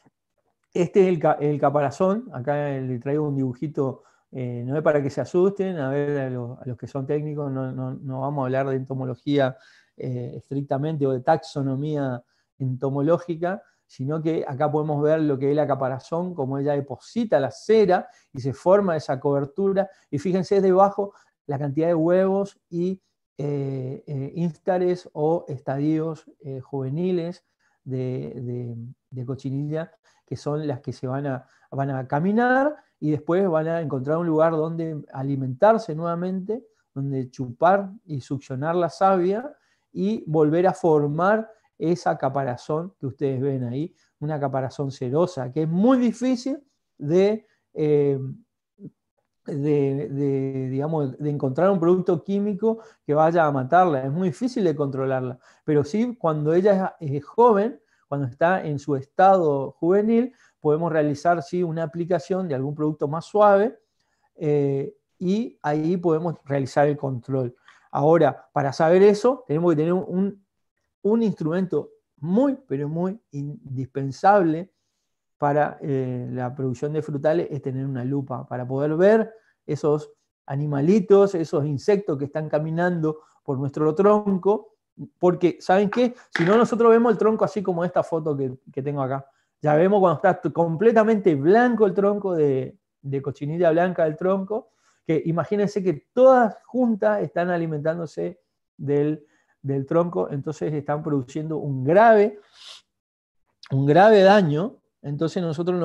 este es el, caparazón. Acá le traigo un dibujito, eh, no es para que se asusten, a ver, a, los que son técnicos, no, vamos a hablar de entomología eh, estrictamente o de taxonomía entomológica, sino que acá podemos ver lo que es la caparazón, cómo ella deposita la cera y se forma esa cobertura. Y fíjense debajo la cantidad de huevos y instares eh, eh, o estadios eh, juveniles de, cochinilla, que son las que se van a, van a caminar y después van a encontrar un lugar donde alimentarse nuevamente, donde chupar y succionar la savia y volver a formar esa caparazón que ustedes ven ahí, una caparazón cerosa, que es muy difícil de, de, encontrar un producto químico que vaya a matarla. Es muy difícil de controlarla. Pero sí, cuando ella es joven, cuando está en su estado juvenil, podemos realizar sí, una aplicación de algún producto más suave eh, y ahí podemos realizar el control. Ahora, para saber eso, tenemos que tener un, un instrumento muy, pero muy indispensable para eh, la producción de frutales es tener una lupa, para poder ver esos animalitos, esos insectos que están caminando por nuestro tronco, porque, ¿saben qué? Si no, nosotros vemos el tronco así como esta foto que, tengo acá. Ya vemos cuando está completamente blanco el tronco de, cochinilla blanca del tronco, que imagínense que todas juntas están alimentándose del, del tronco, entonces están produciendo un grave, un grave daño entonces nosotros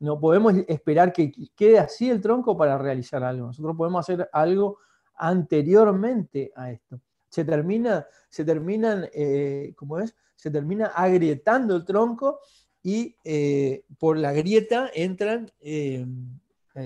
no, podemos esperar que quede así el tronco para realizar algo. Nosotros podemos hacer algo anteriormente a esto. Se termina, se terminan, eh, es? Se termina agrietando el tronco y eh, por la grieta entran, eh,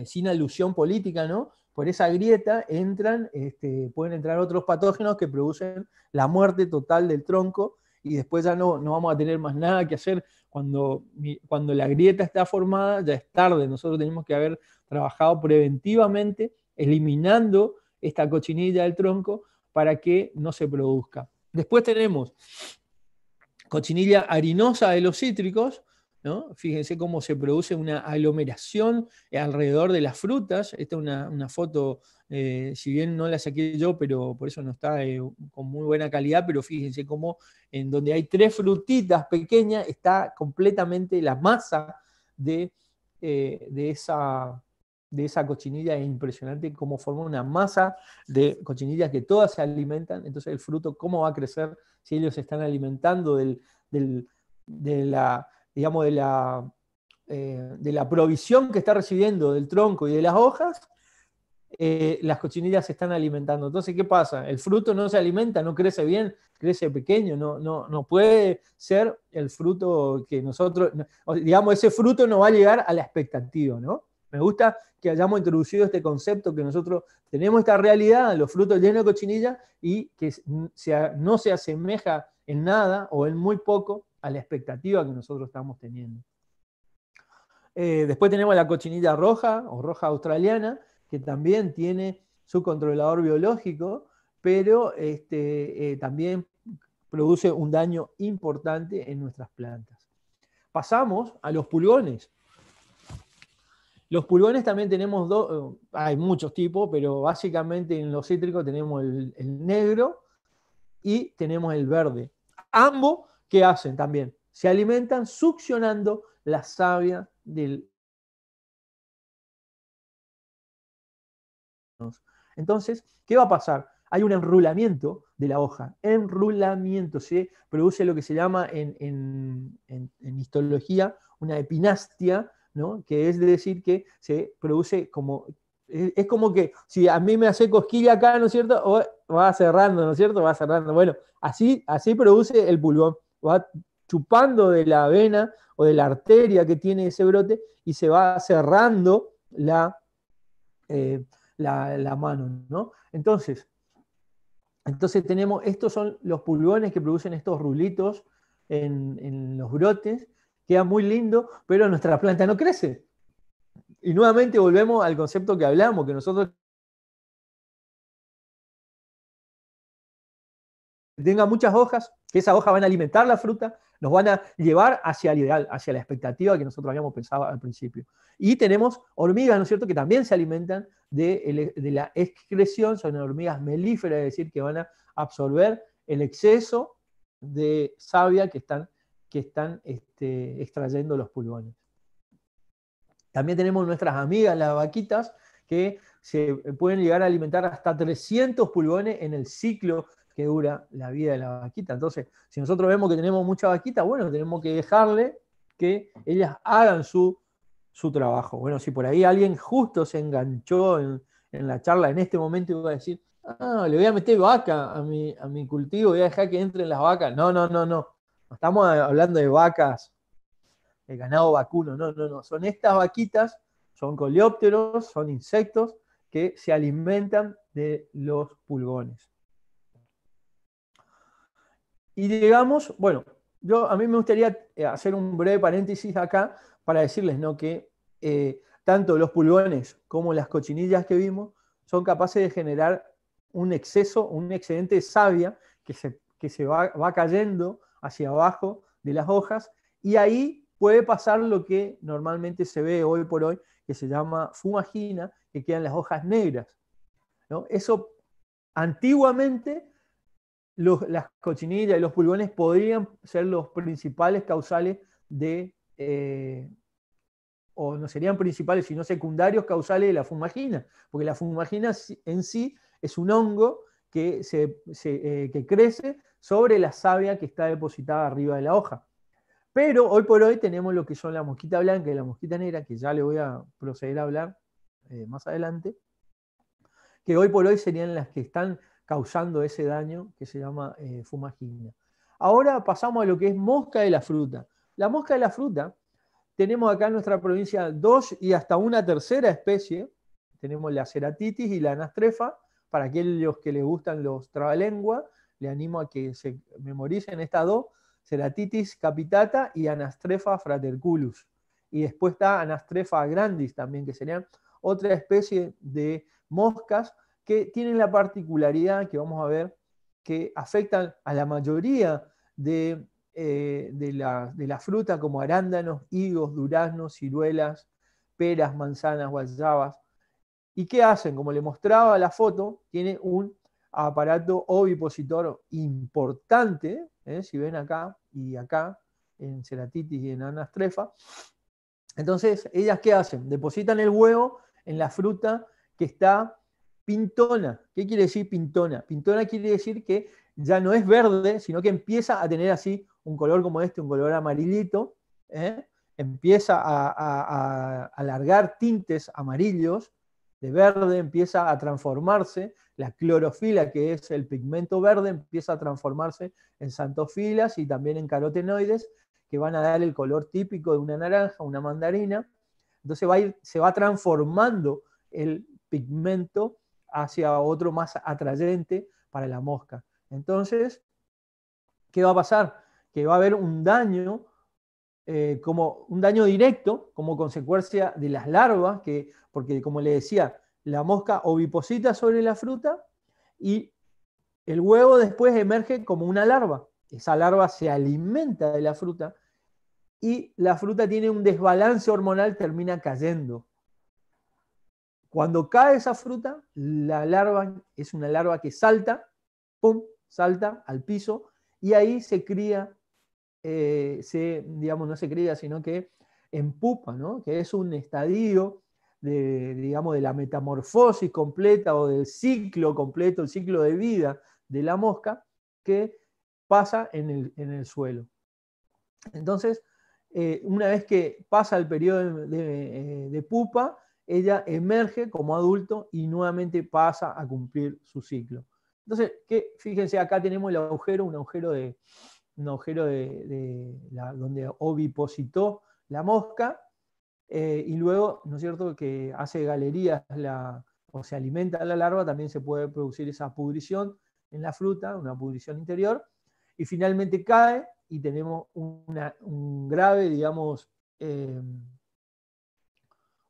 sin alusión política, ¿no? Por esa grieta entran, este, pueden entrar otros patógenos que producen la muerte total del tronco y después ya no vamos a tener más nada que hacer cuando, cuando la grieta está formada, ya es tarde. Nosotros tenemos que haber trabajado preventivamente, eliminando esta cochinilla del tronco para que no se produzca. Después tenemos cochinilla harinosa de los cítricos, Fíjense cómo se produce una aglomeración alrededor de las frutas. Esta es una, foto, eh, si bien no la saqué yo, pero por eso no está eh, con muy buena calidad, pero fíjense cómo en donde hay tres frutitas pequeñas está completamente la masa eh, de, esa de esa cochinilla es impresionante cómo forma una masa de cochinillas que todas se alimentan. Entonces el fruto, ¿cómo va a crecer si ellos se están alimentando del, de la digamos, de la, eh, de la provisión que está recibiendo del tronco y de las hojas, eh, las cochinillas se están alimentando. Entonces, ¿qué pasa? El fruto no se alimenta, no crece bien, crece pequeño, no, no, no puede ser el fruto que nosotros, digamos, ese fruto no va a llegar a la expectativa, ¿no? Me gusta que hayamos introducido este concepto, que nosotros tenemos esta realidad, los frutos llenos de cochinillas y que no se asemeja en nada o en muy poco a la expectativa que nosotros estamos teniendo. Eh, después tenemos la cochinilla roja o roja australiana, que también tiene su controlador biológico, pero este, eh, también produce un daño importante en nuestras plantas. Pasamos a los pulgones. Los pulgones también tenemos dos, eh, hay muchos tipos, pero básicamente en los cítricos tenemos el, el negro y tenemos el verde. Ambos ¿qué hacen también? Se alimentan succionando la savia del... Entonces, ¿qué va a pasar? Hay un enrulamiento de la hoja, enrulamiento, se produce lo que se llama en, histología una epinastia, ¿no? que es decir que se produce como es como que si a mí me hace cosquilla acá, ¿no es cierto? va cerrando, ¿no es cierto? Va cerrando. Bueno, así, así produce el pulgón va chupando de la vena o de la arteria que tiene ese brote y se va cerrando la, eh, la, mano. ¿no? Entonces, entonces tenemos, estos son los pulgones que producen estos rulitos en los brotes, queda muy lindo, pero nuestra planta no crece. Y nuevamente volvemos al concepto que hablamos, que nosotros
tenga muchas hojas, que
esas hojas van a alimentar la fruta, nos van a llevar hacia el ideal, hacia la expectativa que nosotros habíamos pensado al principio. Y tenemos hormigas, ¿no es cierto?, que también se alimentan de, e, la excreción, son hormigas melíferas, es decir, que van a absorber el exceso de savia que están, que están este, extrayendo los pulgones. También tenemos nuestras amigas, las vaquitas, que se pueden llegar a alimentar hasta 300 pulgones en el ciclo dura la vida de la vaquita. Entonces, si nosotros vemos que tenemos mucha vaquita, bueno, tenemos que dejarle que ellas hagan su, su trabajo. Bueno, si por ahí alguien justo se enganchó en, la charla en este momento y va a decir, ah, le voy a meter vaca a mi, a mi cultivo, voy a dejar que entren las vacas. No, no, no, no. Estamos hablando de vacas, de ganado vacuno, no, no, no. Son estas vaquitas, son coleópteros, son insectos que se alimentan de los pulgones. Y llegamos, bueno, yo a mí me gustaría eh, hacer un breve paréntesis acá para decirles ¿no? que eh, tanto los pulgones como las cochinillas que vimos son capaces de generar un exceso, un excedente de savia que se, se va, cayendo hacia abajo de las hojas y ahí puede pasar lo que normalmente se ve hoy por hoy, que se llama fumagina, que quedan las hojas negras. Eso antiguamente las cochinillas y los pulgones podrían ser los principales causales de, eh, o no serían principales, sino secundarios causales de la fumagina, porque la fumagina en sí es un hongo que, se, eh, crece sobre la savia que está depositada arriba de la hoja. Pero hoy por hoy tenemos lo que son la mosquita blanca y la mosquita negra, que ya le voy a proceder a hablar eh, más adelante, que hoy por hoy serían las que están causando ese daño que se llama eh, fumagina. Ahora pasamos a lo que es mosca de la fruta. La mosca de la fruta, tenemos acá en nuestra provincia dos y hasta una tercera especie. Tenemos la ceratitis y la anastrefa. Para aquellos que les gustan los trabalenguas, le animo a que se memoricen estas dos, ceratitis capitata y anastrefa fraterculus. Y después está anastrefa grandis también, que sería otra especie de moscas que tienen la particularidad que vamos a ver que afectan a la mayoría de, eh, de, la, fruta, como arándanos, higos, duraznos, ciruelas, peras, manzanas, guayabas. ¿Y qué hacen? Como le mostraba la foto, tiene un aparato ovipositor importante, ¿eh? si ven acá y acá, en ceratitis y en anastrefa. Entonces, ¿ellas qué hacen? Depositan el huevo en la fruta que está pintona. ¿Qué quiere decir pintona? Pintona quiere decir que ya no es verde, sino que empieza a tener así un color como este, un color amarillito, ¿eh? empieza a, alargar tintes amarillos de verde, empieza a transformarse, la clorofila, que es el pigmento verde, empieza a transformarse en santofilas y también en carotenoides, que van a dar el color típico de una naranja, una mandarina. Entonces se va transformando el pigmento hacia otro más atrayente para la mosca. Entonces, ¿qué va a pasar? Que va a haber un daño, eh, como un daño directo como consecuencia de las larvas, que, porque como le decía, la mosca oviposita sobre la fruta y el huevo después emerge como una larva. Esa larva se alimenta de la fruta y la fruta tiene un desbalance hormonal, termina cayendo. Cuando cae esa fruta, la larva es una larva que salta, pum, salta al piso y ahí se cría, eh, digamos, no se cría, sino que empupa, ¿no? que es un estadio de, digamos, de la metamorfosis completa o del ciclo completo, el ciclo de vida de la mosca que pasa en el, suelo. Entonces, eh, una vez que pasa el periodo de eh, pupa, ella emerge como adulto y nuevamente pasa a cumplir su ciclo. Entonces, que, fíjense, acá tenemos el agujero, un agujero de, un agujero de, la, donde ovipositó la mosca, eh, y luego, ¿no es cierto?, que hace galerías la, o se alimenta la larva, también se puede producir esa pudrición en la fruta, una pudrición interior, y finalmente cae y tenemos un grave, digamos, eh,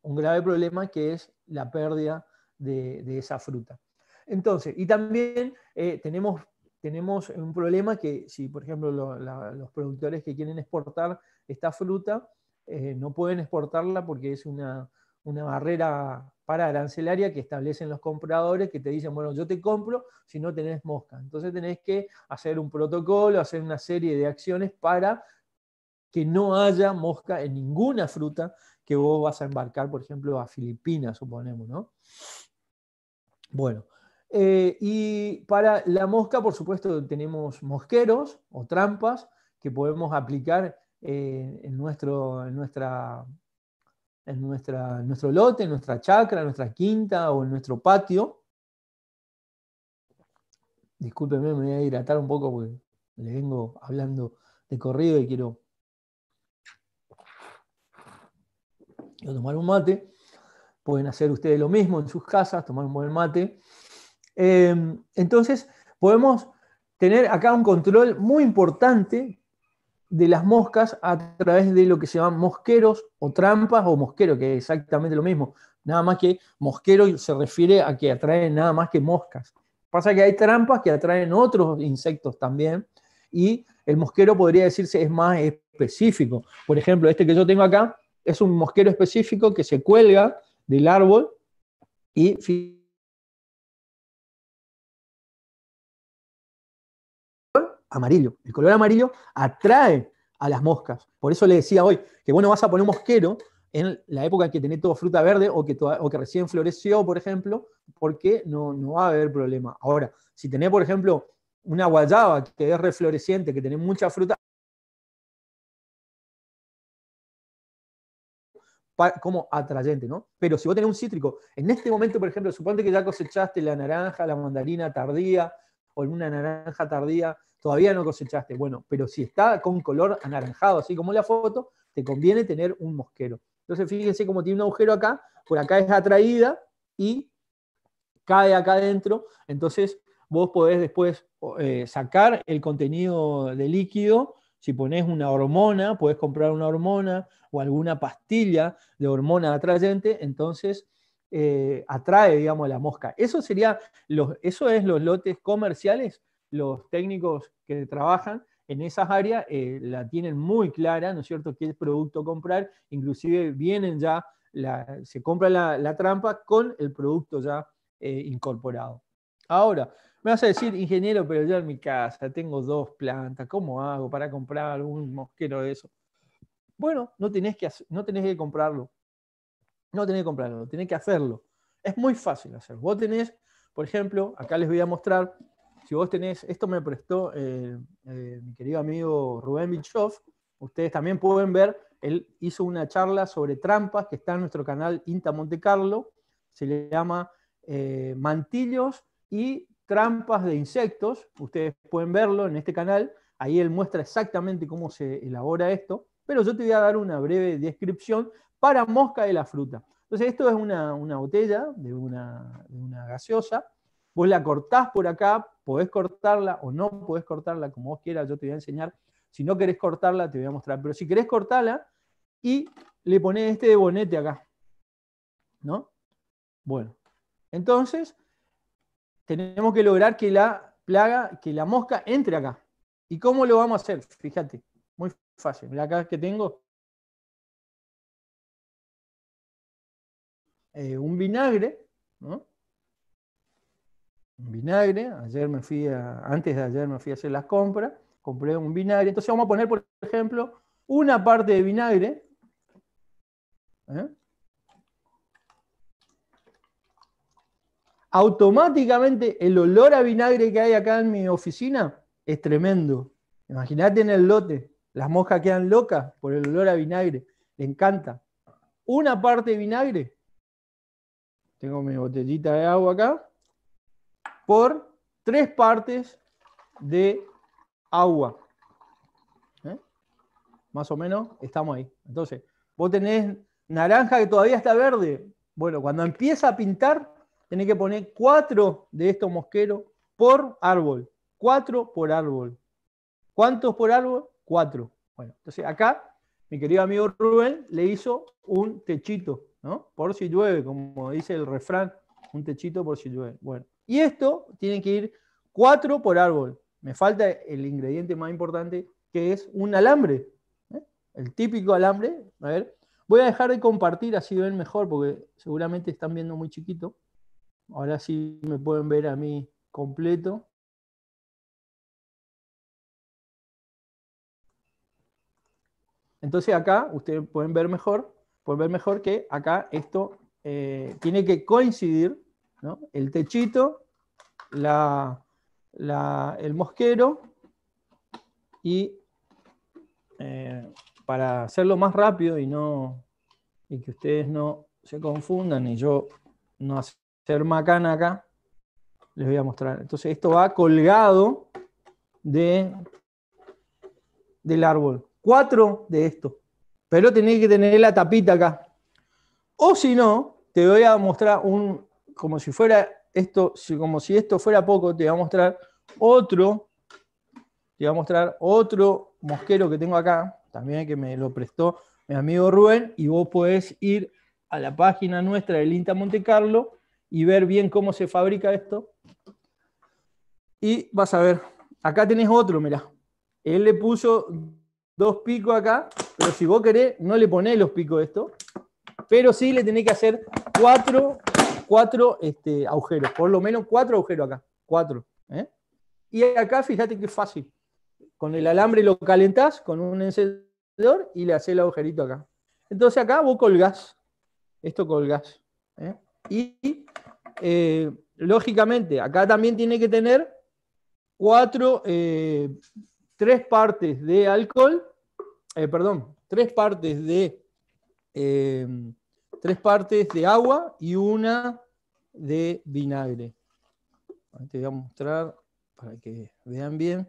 un grave problema que es la pérdida de, esa fruta. Entonces, y también eh, tenemos, tenemos un problema que si, por ejemplo, los productores que quieren exportar esta fruta, eh, no pueden exportarla porque es una, una barrera para arancelaria que establecen los compradores que te dicen, bueno, yo te compro si no tenés mosca. Entonces tenés que hacer un protocolo, hacer una serie de acciones para que no haya mosca en ninguna fruta que vos vas a embarcar, por ejemplo, a Filipinas, suponemos, ¿no? Bueno, eh, y para la mosca, por supuesto, tenemos mosqueros o trampas que podemos aplicar eh, en, nuestro, nuestra, en, nuestro lote, en nuestra chacra, en nuestra quinta o en nuestro patio. Discúlpenme, me voy a hidratar un poco porque le vengo hablando de corrido y quiero y tomar un mate. Pueden hacer ustedes lo mismo en sus casas, tomar un buen mate. Eh, entonces, podemos tener acá un control muy importante de las moscas a través de lo que se llaman mosqueros o trampas o mosquero, que es exactamente lo mismo. Nada más que mosquero se refiere a que atraen nada más que moscas. Pasa que hay trampas que atraen otros insectos también y el mosquero podría decirse es más específico. Por ejemplo, este que yo tengo acá es un mosquero específico que se cuelga del árbol y
amarillo. El color amarillo
atrae a las moscas. Por eso le decía hoy que bueno vas a poner un mosquero en la época en que tenés toda fruta verde o que, que recién floreció, por ejemplo, porque no, no va a haber problema. Ahora, si tenés, por ejemplo, una guayaba que es refloreciente, que tenés mucha fruta, como atrayente, ¿no? Pero si vos tenés un cítrico, en este momento, por ejemplo, suponte que ya cosechaste la naranja, la mandarina tardía, o una naranja tardía, todavía no cosechaste. Bueno, pero si está con color anaranjado, así como la foto, te conviene tener un mosquero. Entonces, fíjense cómo tiene un agujero acá, por acá es atraída y cae acá adentro. Entonces, vos podés después eh, sacar el contenido de líquido si pones una hormona, puedes comprar una hormona o alguna pastilla de hormona atrayente, entonces eh, atrae, digamos, la mosca. Eso sería, los, eso es los lotes comerciales, los técnicos que trabajan en esas áreas eh, la tienen muy clara, ¿no es cierto?, qué producto comprar, inclusive vienen ya, se compra la, trampa con el producto ya eh, incorporado. Ahora, me vas a decir, ingeniero, pero yo en mi casa tengo dos plantas, ¿cómo hago para comprar algún mosquero de eso? Bueno, no tenés que, no tenés que comprarlo. No tenés que comprarlo, tenés que hacerlo. Es muy fácil hacerlo. Vos tenés, por ejemplo, acá les voy a mostrar, si vos tenés, esto me prestó eh, eh, mi querido amigo Rubén Bichoff, ustedes también pueden ver, él hizo una charla sobre trampas que está en nuestro canal Inta Monte Carlo, se le llama eh, Mantillos y trampas de insectos, ustedes pueden verlo en este canal, ahí él muestra exactamente cómo se elabora esto, pero yo te voy a dar una breve descripción para mosca de la fruta. Entonces esto es una, botella de una, gaseosa, vos la cortás por acá, podés cortarla o no podés cortarla como vos quieras, yo te voy a enseñar, si no querés cortarla te voy a mostrar, pero si querés cortarla y le ponés este de bonete acá, ¿no? Bueno, entonces tenemos que lograr que la plaga, que la mosca entre acá. ¿Y cómo lo vamos a hacer? Fíjate, muy fácil. Mira acá que tengo eh, un vinagre, Un vinagre, ayer me fui a, antes de ayer me fui a hacer las compras, compré un vinagre. Entonces vamos a poner, por ejemplo, una parte de vinagre. ¿eh? automáticamente el olor a vinagre que hay acá en mi oficina es tremendo. Imagínate en el lote, las moscas quedan locas por el olor a vinagre, le encanta. Una parte de vinagre, tengo mi botellita de agua acá, por tres partes de agua. ¿Eh? Más o menos estamos ahí. Entonces, vos tenés naranja que todavía está verde. Bueno, cuando empieza a pintar, tiene que poner cuatro de estos mosqueros por árbol. Cuatro por árbol. ¿Cuántos por árbol? Cuatro. Bueno, entonces acá mi querido amigo Rubén le hizo un techito, ¿no? Por si llueve, como dice el refrán, un techito por si llueve. Bueno, y esto tiene que ir cuatro por árbol. Me falta el ingrediente más importante, que es un alambre. ¿eh? El típico alambre. A ver, voy a dejar de compartir, así ven mejor, porque seguramente están viendo muy chiquito. Ahora sí me pueden ver a mí completo. Entonces acá ustedes pueden ver mejor, pueden ver mejor que acá esto eh, tiene que coincidir, ¿no? El techito, el mosquero y eh, para hacerlo más rápido y no y que ustedes no se confundan y yo no macana acá, les voy a mostrar. Entonces esto va colgado de, del árbol. Cuatro de estos. Pero tenéis que tener la tapita acá. O si no, te voy a mostrar un, como si fuera esto, como si esto fuera poco, te voy a mostrar otro, te voy a mostrar otro mosquero que tengo acá, también que me lo prestó mi amigo Rubén, y vos podés ir a la página nuestra del INTA Monte Carlo y ver bien cómo se fabrica esto. Y vas a ver, acá tenés otro, mirá. Él le puso dos picos acá, pero si vos querés, no le ponés los picos esto, pero sí le tenés que hacer cuatro, cuatro este, agujeros, por lo menos cuatro agujeros acá, cuatro. ¿eh? Y acá, fíjate que fácil. Con el alambre lo calentás con un encendedor y le haces el agujerito acá. Entonces acá vos colgás, esto colgás. ¿eh? Y eh, lógicamente, acá también tiene que tener cuatro, eh, tres partes de alcohol, eh, perdón, tres partes de, tres partes de agua y una de vinagre. Te voy a mostrar para que vean bien.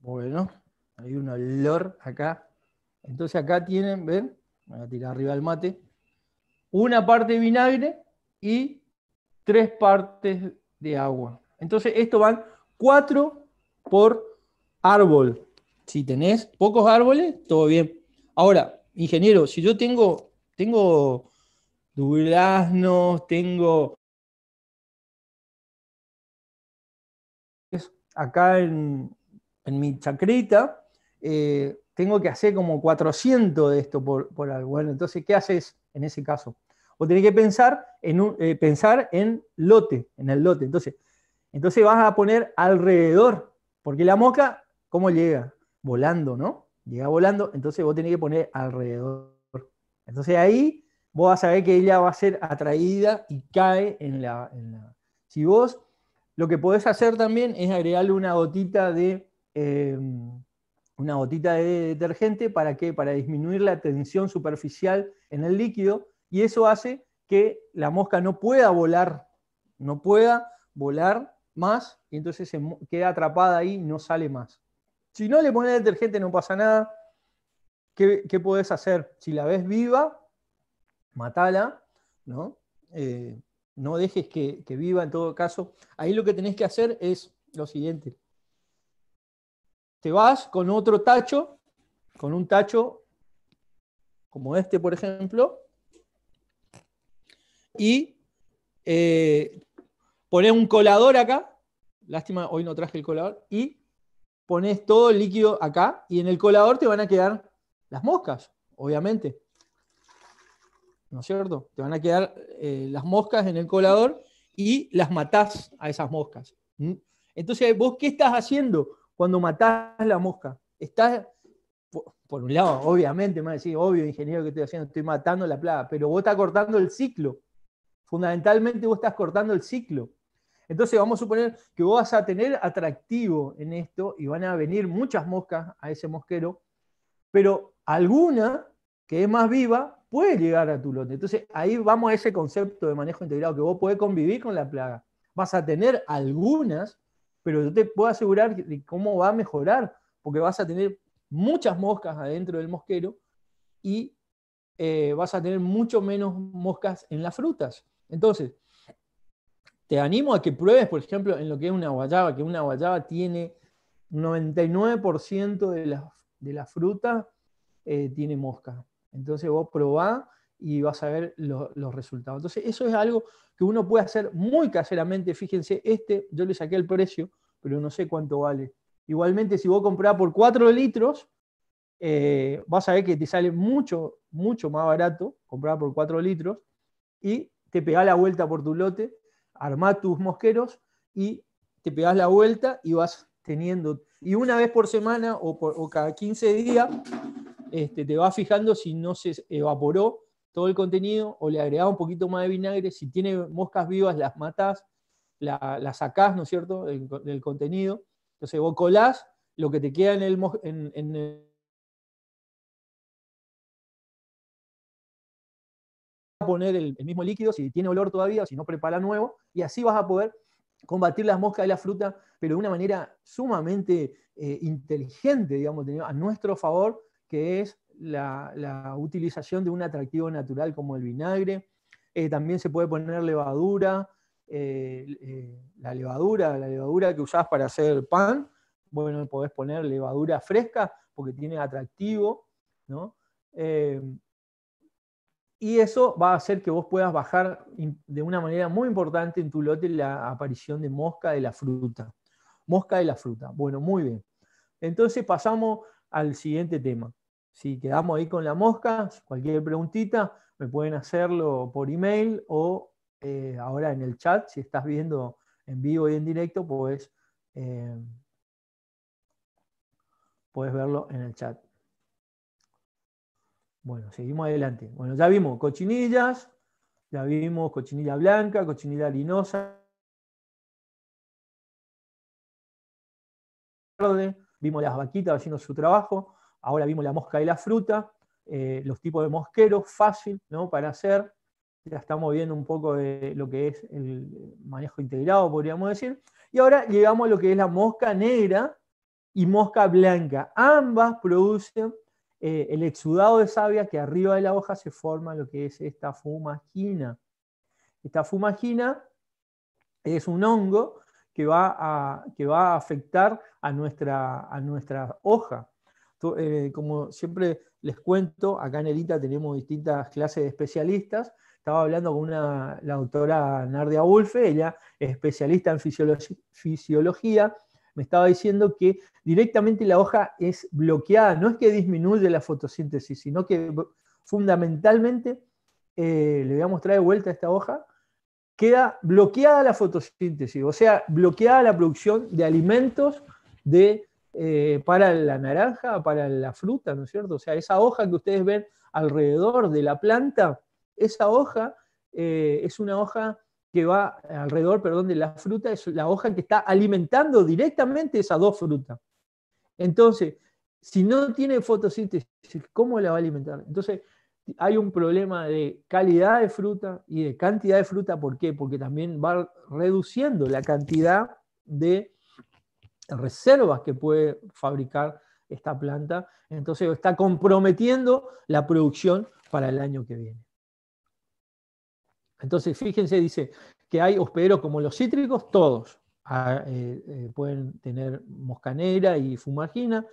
Bueno, hay un olor acá. Entonces acá tienen, ven, voy a tirar arriba del mate, una parte de vinagre y tres partes de agua. Entonces, esto van cuatro por árbol. Si tenés pocos árboles, todo bien. Ahora, ingeniero, si yo tengo, tengo
duraznos, tengo...
Acá en, mi chacrita... Eh, tengo que hacer como 400 de esto por, algo. Bueno, entonces, ¿qué haces en ese caso? O tenés que pensar en, eh, pensar en lote, en el lote. Entonces, entonces vas a poner alrededor, porque la mosca, ¿cómo llega? Volando, ¿no? Llega volando, entonces vos tenés que poner alrededor. Entonces ahí vos vas a ver que ella va a ser atraída y cae en la... Si vos lo que podés hacer también es agregarle una gotita de... Eh, una gotita de detergente para que para disminuir la tensión superficial en el líquido y eso hace que la mosca no pueda volar, no pueda volar más y entonces se queda atrapada ahí y no sale más. Si no le pones detergente no pasa nada. ¿Qué, qué podés hacer? Si la ves viva, matala, ¿no? Eh, no dejes que, que viva en todo caso. Ahí lo que tenés que hacer es lo siguiente te vas con otro tacho, con un tacho como este, por ejemplo, y eh, pones un colador acá, lástima, hoy no traje el colador, y pones todo el líquido acá, y en el colador te van a quedar las moscas, obviamente. ¿No es cierto? Te van a quedar eh, las moscas en el colador y las matás a esas moscas. ¿Mm? Entonces, ¿vos qué estás haciendo? cuando matás la mosca. Estás, por un lado, obviamente, me a decir, obvio, ingeniero, que estoy haciendo, estoy matando la plaga, pero vos estás cortando el ciclo. Fundamentalmente vos estás cortando el ciclo. Entonces vamos a suponer que vos vas a tener atractivo en esto y van a venir muchas moscas a ese mosquero, pero alguna que es más viva puede llegar a tu lote. Entonces ahí vamos a ese concepto de manejo integrado, que vos podés convivir con la plaga. Vas a tener algunas pero yo te puedo asegurar de cómo va a mejorar, porque vas a tener muchas moscas adentro del mosquero y eh, vas a tener mucho menos moscas en las frutas. Entonces, te animo a que pruebes, por ejemplo, en lo que es una guayaba, que una guayaba tiene 99% de la fruta eh, tiene mosca. Entonces vos probá y vas a ver los resultados. Entonces eso es algo, que uno puede hacer muy caseramente. Fíjense, este yo le saqué el precio, pero no sé cuánto vale. Igualmente, si vos comprás por 4 litros, eh, vas a ver que te sale mucho, mucho más barato comprar por 4 litros y te pegás la vuelta por tu lote, armás tus mosqueros y te pegás la vuelta y vas teniendo. Y una vez por semana o, por, cada 15 días este, te vas fijando si no se evaporó todo el contenido o le agregás un poquito más de vinagre. Si tiene moscas vivas, las matás, las sacás, ¿no es cierto?, del, contenido. Entonces vos colás lo que te queda en el, en,
poner el, mismo líquido,
si tiene olor todavía, si no prepara nuevo, y así vas a poder combatir las moscas de la fruta, pero de una manera sumamente eh, inteligente, digamos, a nuestro favor, que es la, utilización de un atractivo natural como el vinagre. Eh, también se puede poner levadura, eh, eh, la levadura, la levadura que usás para hacer pan, bueno, podés poner levadura fresca porque tiene atractivo, y eso va a hacer que vos puedas bajar de una manera muy importante en tu lote la aparición de mosca de la fruta. Mosca de la fruta. Bueno, muy bien. Entonces pasamos al siguiente tema. Si quedamos ahí con la mosca, cualquier preguntita, me pueden hacerlo por email o eh, ahora en el chat, si estás viendo en vivo y en directo, pues eh, puedes verlo en el chat. Bueno, seguimos adelante. Bueno, ya vimos cochinillas, ya vimos cochinilla blanca, cochinilla linosa, vimos las vaquitas haciendo su trabajo, Ahora vimos la mosca de la fruta, eh, los tipos de mosqueros, fácil ¿no? para hacer. Ya estamos viendo un poco de lo que es el manejo integrado, podríamos decir. Y ahora llegamos a lo que es la mosca negra y mosca blanca. Ambas producen eh, el exudado de savia que arriba de la hoja se forma lo que es esta fumagina. Esta fumagina es un hongo que va a, que va a afectar a nuestra, a nuestra hoja. Eh, como siempre les cuento, acá en Elita tenemos distintas clases de especialistas. Estaba hablando con la doctora Nardia Wolfe, ella es especialista en fisiología, me estaba diciendo que directamente la hoja es bloqueada, no es que disminuye la fotosíntesis, sino que fundamentalmente, eh, le voy a mostrar de vuelta esta hoja, queda bloqueada la fotosíntesis, o sea, bloqueada la producción de alimentos, de eh, para la naranja, para la fruta, ¿no es cierto? O sea, esa hoja que ustedes ven alrededor de la planta, esa hoja eh, es una hoja que va alrededor, perdón, de la fruta, es la hoja que está alimentando directamente esas dos frutas. Entonces, si no tiene fotosíntesis, ¿cómo la va a alimentar? Entonces, hay un problema de calidad de fruta y de cantidad de fruta, ¿por qué? Porque también va reduciendo la cantidad de reservas que puede fabricar esta planta, entonces está comprometiendo la producción para el año que viene. Entonces, fíjense, dice que hay hospederos como los cítricos, todos ah, eh, eh, pueden tener moscanera y fumagina,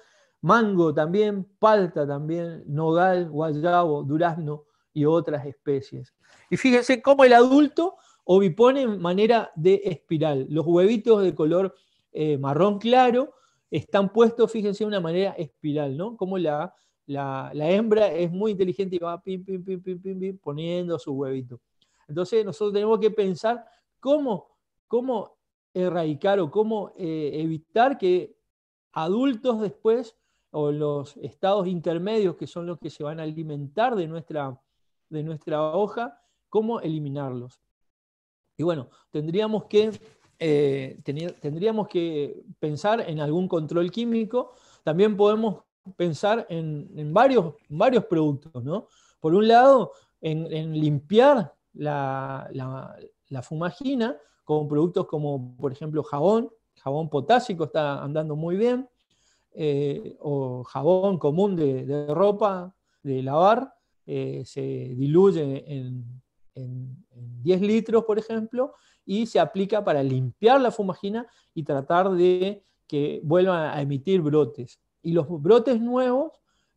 mango también, palta también, nogal, guayabo, durazno y otras especies. Y fíjense cómo el adulto ovipone en manera de espiral, los huevitos de color eh, marrón claro, están puestos, fíjense, de una manera espiral, ¿no? Como la, la, hembra es muy inteligente y va pim, pim, pim, pim, pim, pim poniendo su huevito. Entonces nosotros tenemos que pensar cómo, cómo erradicar o cómo eh, evitar que adultos después o los estados intermedios que son los que se van a alimentar de nuestra, de nuestra hoja, cómo eliminarlos. Y bueno, tendríamos que eh, tendríamos que pensar en algún control químico. También podemos pensar en, varios, varios productos, Por un lado, en, limpiar la, fumagina con productos como, por ejemplo, jabón, jabón potásico está andando muy bien, eh, o jabón común de, ropa, de lavar, eh, se diluye en, en, en, 10 litros, por ejemplo, y se aplica para limpiar la fumagina y tratar de que vuelvan a emitir brotes. Y los brotes nuevos,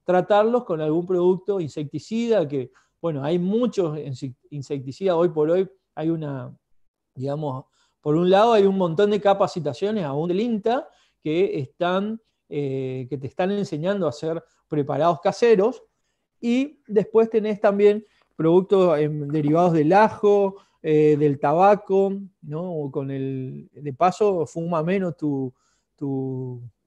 tratarlos con algún producto insecticida, que, bueno, hay muchos insecticidas hoy por hoy, hay una, digamos, por un lado hay un montón de capacitaciones aún del INTA que, están, eh, que te están enseñando a hacer preparados caseros, y después tenés también productos derivados del ajo, eh, del tabaco, ¿no? con el, de paso, fuma menos tu,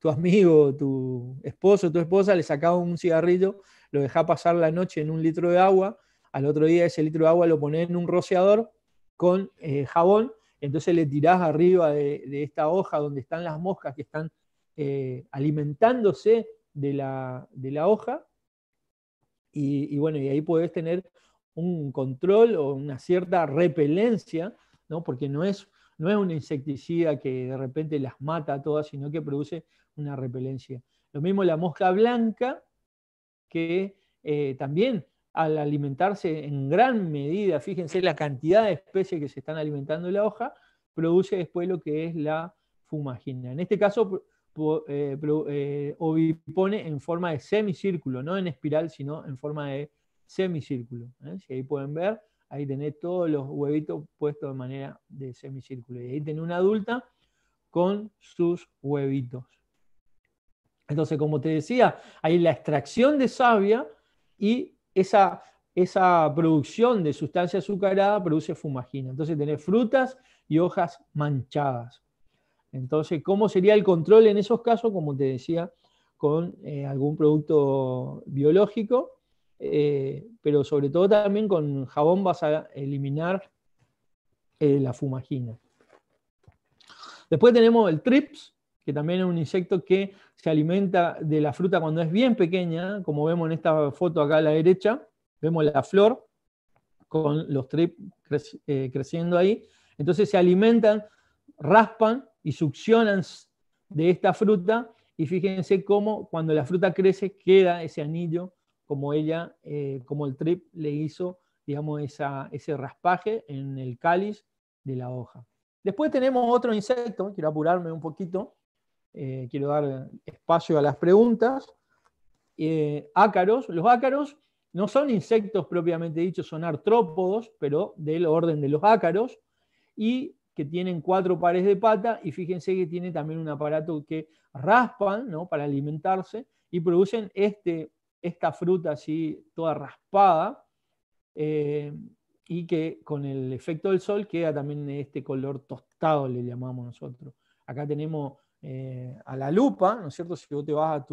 amigo, tu esposo, tu esposa, le sacaba un cigarrillo, lo dejaba pasar la noche en un litro de agua, al otro día ese litro de agua lo ponés en un rociador con eh, jabón, entonces le tirás arriba de, esta hoja donde están las moscas que están eh, alimentándose de la, hoja, y, y bueno, y ahí podés tener un control o una cierta repelencia, ¿no? porque no es, no es un insecticida que de repente las mata a todas, sino que produce una repelencia. Lo mismo la mosca blanca, que eh, también al alimentarse en gran medida, fíjense la cantidad de especies que se están alimentando en la hoja, produce después lo que es la fumagina. En este caso, eh, eh, ovipone en forma de semicírculo, no en espiral, sino en forma de semicírculo. ¿eh? Si ahí pueden ver, ahí tenés todos los huevitos puestos de manera de semicírculo. Y ahí tenés una adulta con sus huevitos. Entonces, como te decía, hay la extracción de savia y esa, esa producción de sustancia azucarada produce fumagina. Entonces, tenés frutas y hojas manchadas. Entonces, ¿cómo sería el control en esos casos? Como te decía, con eh, algún producto biológico eh, pero sobre todo también con jabón vas a eliminar eh, la fumagina. Después tenemos el trips, que también es un insecto que se alimenta de la fruta cuando es bien pequeña, como vemos en esta foto acá a la derecha, vemos la flor con los trips eh, creciendo ahí. Entonces se alimentan, raspan y succionan de esta fruta y fíjense cómo cuando la fruta crece queda ese anillo como ella, eh, como el trip le hizo, digamos, ese raspaje en el cáliz de la hoja. Después tenemos otro insecto, quiero apurarme un poquito, eh, quiero dar espacio a las preguntas. Eh, ácaros, los ácaros no son insectos propiamente dichos, son artrópodos, pero del orden de los ácaros, y que tienen cuatro pares de pata, y fíjense que tiene también un aparato que raspan ¿no? para alimentarse, y producen este esta fruta así toda raspada eh, y que con el efecto del sol queda también este color tostado, le llamamos nosotros. Acá tenemos eh, a la lupa, ¿no es cierto? Si vos te vas a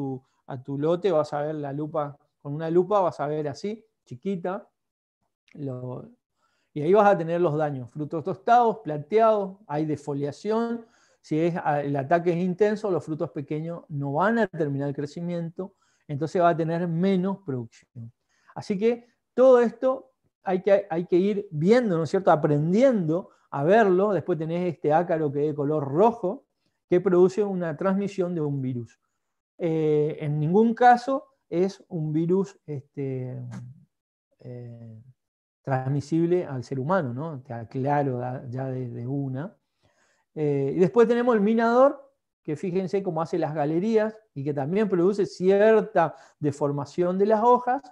tu, lote, vas a ver la lupa, con una lupa vas a ver así, chiquita, y ahí vas a tener los daños, frutos tostados, plateados, hay defoliación, si el ataque es intenso, los frutos pequeños no van a terminar el crecimiento, entonces va a tener menos producción. Así que todo esto hay que, hay que ir viendo, ¿no es cierto? Aprendiendo a verlo. Después tenés este ácaro que es de color rojo, que produce una transmisión de un virus. Eh, en ningún caso es un virus este, eh, transmisible al ser humano, ¿no? Te aclaro ya desde una. Eh, y después tenemos el minador, que fíjense cómo hace las galerías y que también produce cierta deformación de las hojas,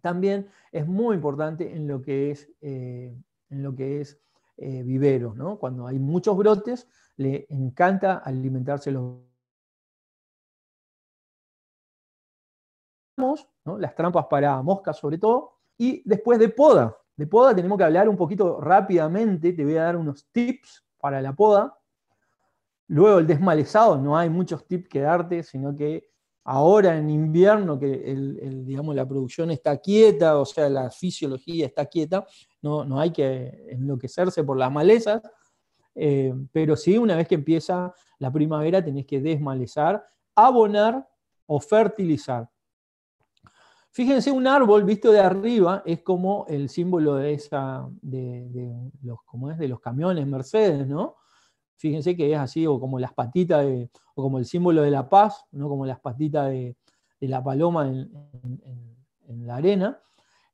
también es muy importante en lo que es, vivero. Eh, en lo que es eh, ¿no? Cuando hay muchos brotes, le encanta
alimentarse los
¿no? las trampas para moscas sobre todo, y después de poda. De poda tenemos que hablar un poquito rápidamente, te voy a dar unos tips para la poda. Luego el desmalezado, no hay muchos tips que darte, sino que ahora en invierno, que el, digamos, la producción está quieta, o sea, la fisiología está quieta, no, hay que enloquecerse por las malezas, eh, pero sí, una vez que empieza la primavera, tenés que desmalezar, abonar o fertilizar. Fíjense, un árbol visto de arriba es como el símbolo de, esa, de, los, de los camiones Mercedes, ¿no? Fíjense que es así, o como las patitas, de, o como el símbolo de la paz, ¿no? como las patitas de, la paloma en, la arena.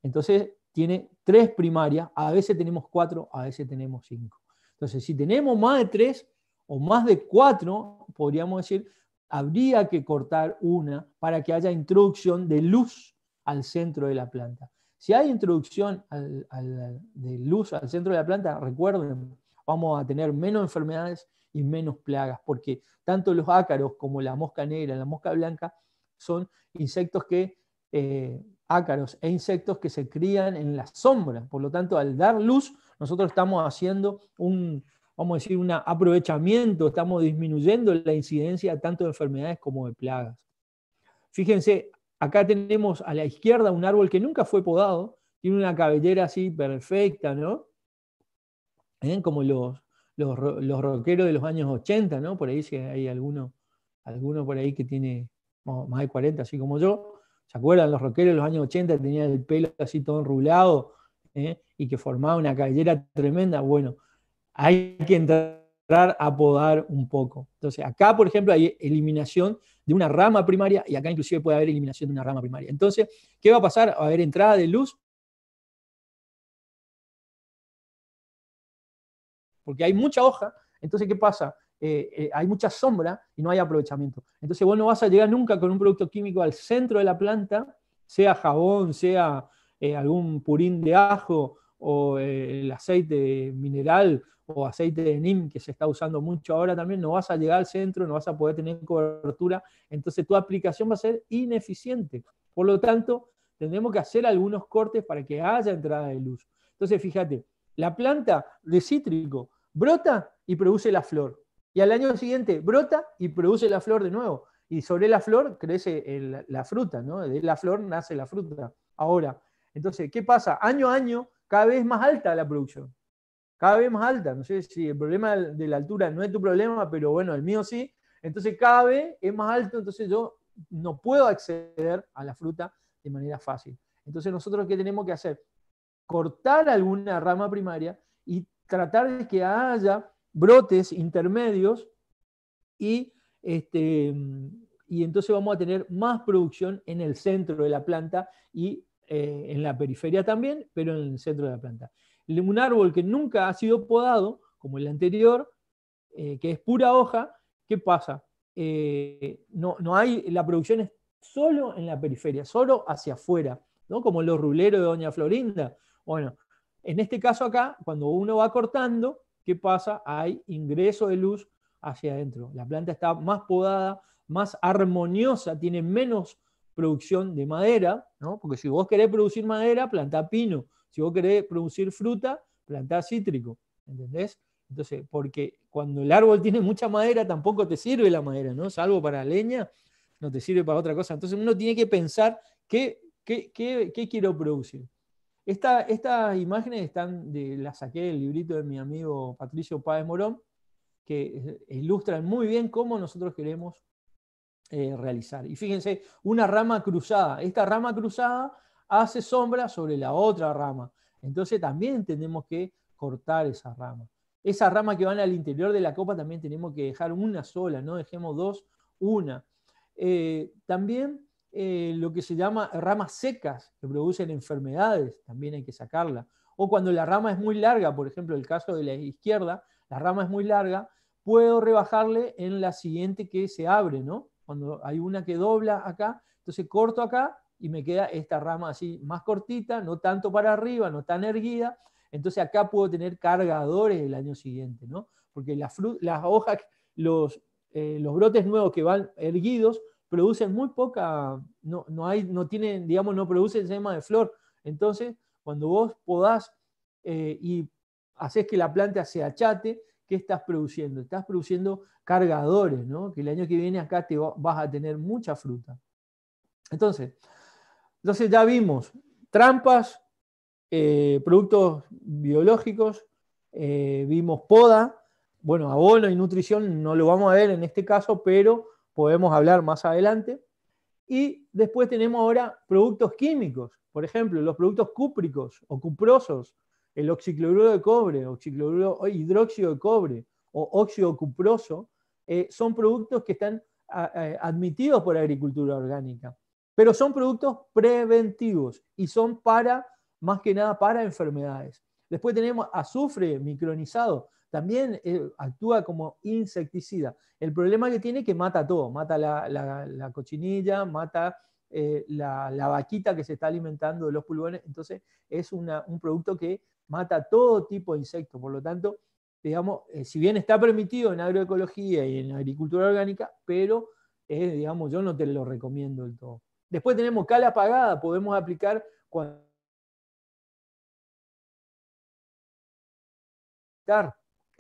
Entonces tiene tres primarias, a veces tenemos cuatro, a veces tenemos cinco. Entonces, si tenemos más de tres o más de cuatro, podríamos decir, habría que cortar una para que haya introducción de luz al centro de la planta. Si hay introducción de luz al centro de la planta, recuerden, vamos a tener menos enfermedades y menos plagas, porque tanto los ácaros como la mosca negra, la mosca blanca, son insectos que, eh, ácaros e insectos que se crían en la sombra. Por lo tanto, al dar luz, nosotros estamos haciendo un, vamos a decir, un aprovechamiento, estamos disminuyendo la incidencia tanto de enfermedades como de plagas. Fíjense, acá tenemos a la izquierda un árbol que nunca fue podado, tiene una cabellera así perfecta, ¿no? ¿eh? como los, los, rockeros de los años 80, ¿no? Por ahí si hay alguno, alguno por ahí que tiene más de 40, así como yo. ¿Se acuerdan? Los rockeros de los años 80 tenían el pelo así todo enrulado ¿eh? y que formaba una cabellera tremenda. Bueno, hay que entrar a podar un poco. Entonces, acá, por ejemplo, hay eliminación de una rama primaria y acá inclusive puede haber eliminación de una rama primaria. Entonces, ¿qué va a pasar? Va a haber entrada de luz porque hay mucha hoja, entonces ¿qué pasa? Eh, eh, hay mucha sombra y no hay aprovechamiento. Entonces vos no vas a llegar nunca con un producto químico al centro de la planta, sea jabón, sea eh, algún purín de ajo o el aceite mineral o aceite de NIM que se está usando mucho ahora también, no vas a llegar al centro, no vas a poder tener cobertura, entonces tu aplicación va a ser ineficiente. Por lo tanto, tendremos que hacer algunos cortes para que haya entrada de luz. Entonces, fíjate, la planta de cítrico brota y produce la flor. Y al año siguiente brota y produce la flor de nuevo. Y sobre la flor crece la fruta, ¿no? De la flor nace la fruta. Ahora, entonces, ¿qué pasa? Año a año, cada vez más alta la producción. Cada vez más alta. No sé si el problema de la altura no es tu problema, pero bueno, el mío sí. Entonces, cada vez es más alto, entonces yo no puedo acceder a la fruta de manera fácil. Entonces, nosotros, ¿qué tenemos que hacer? cortar alguna rama primaria y tratar de que haya brotes intermedios este, y, entonces vamos a tener más producción en el centro de la planta y eh, en la periferia también, pero en el centro de la planta. Un árbol que nunca ha sido podado, como el anterior, eh, que es pura hoja, ¿qué pasa? Eh, no, hay, la producción es solo en la periferia, solo hacia afuera, como los ruleros de Doña Florinda, bueno, en este caso acá, cuando uno va cortando, ¿qué pasa? Hay ingreso de luz hacia adentro. La planta está más podada, más armoniosa, tiene menos producción de madera, ¿no? porque si vos querés producir madera, plantá pino. Si vos querés producir fruta, planta cítrico. ¿Entendés? Entonces, porque cuando el árbol tiene mucha madera, tampoco te sirve la madera, ¿no? Salvo para leña, no te sirve para otra cosa. Entonces uno tiene que pensar qué, qué, qué quiero producir. Estas esta imágenes están las saqué del librito de mi amigo Patricio Páez Morón, que ilustran muy bien cómo nosotros queremos eh, realizar. Y fíjense, una rama cruzada. Esta rama cruzada hace sombra sobre la otra rama. Entonces también tenemos que cortar esa rama. Esa rama que van al interior de la copa también tenemos que dejar una sola, no dejemos dos, una. Eh, también eh, lo que se llama ramas secas, que producen enfermedades, también hay que sacarla. O cuando la rama es muy larga, por ejemplo, el caso de la izquierda, la rama es muy larga, puedo rebajarle en la siguiente que se abre, ¿no? Cuando hay una que dobla acá, entonces corto acá y me queda esta rama así más cortita, no tanto para arriba, no tan erguida. Entonces acá puedo tener cargadores el año siguiente, ¿no? Porque las, las hojas, eh, los brotes nuevos que van erguidos producen muy poca, no, hay, no tienen, digamos, no producen sema de flor. Entonces, cuando vos podás eh, y haces que la planta se achate, ¿qué estás produciendo? Estás produciendo cargadores, ¿no? Que el año que viene acá te vas a tener mucha fruta. Entonces, entonces ya vimos trampas, eh, productos biológicos, eh, vimos poda, bueno, abono y nutrición no lo vamos a ver en este caso, pero podemos hablar más adelante. Y después tenemos ahora productos químicos, por ejemplo, los productos cúpricos o cuprosos, el oxicloruro de cobre, oxicloruro, hidróxido de cobre o óxido cuproso, eh, son productos que están admitidos por agricultura orgánica, pero son productos preventivos y son para, más que nada, para enfermedades. Después tenemos azufre micronizado, también eh, actúa como insecticida. El problema que tiene es que mata todo, mata la, cochinilla, mata eh, la, vaquita que se está alimentando de los pulgones, entonces es un producto que mata todo tipo de insectos, por lo tanto, digamos, eh, si bien está permitido en agroecología y en agricultura orgánica, pero digamos, yo no te lo recomiendo del todo. Después tenemos cala apagada, podemos aplicar cuando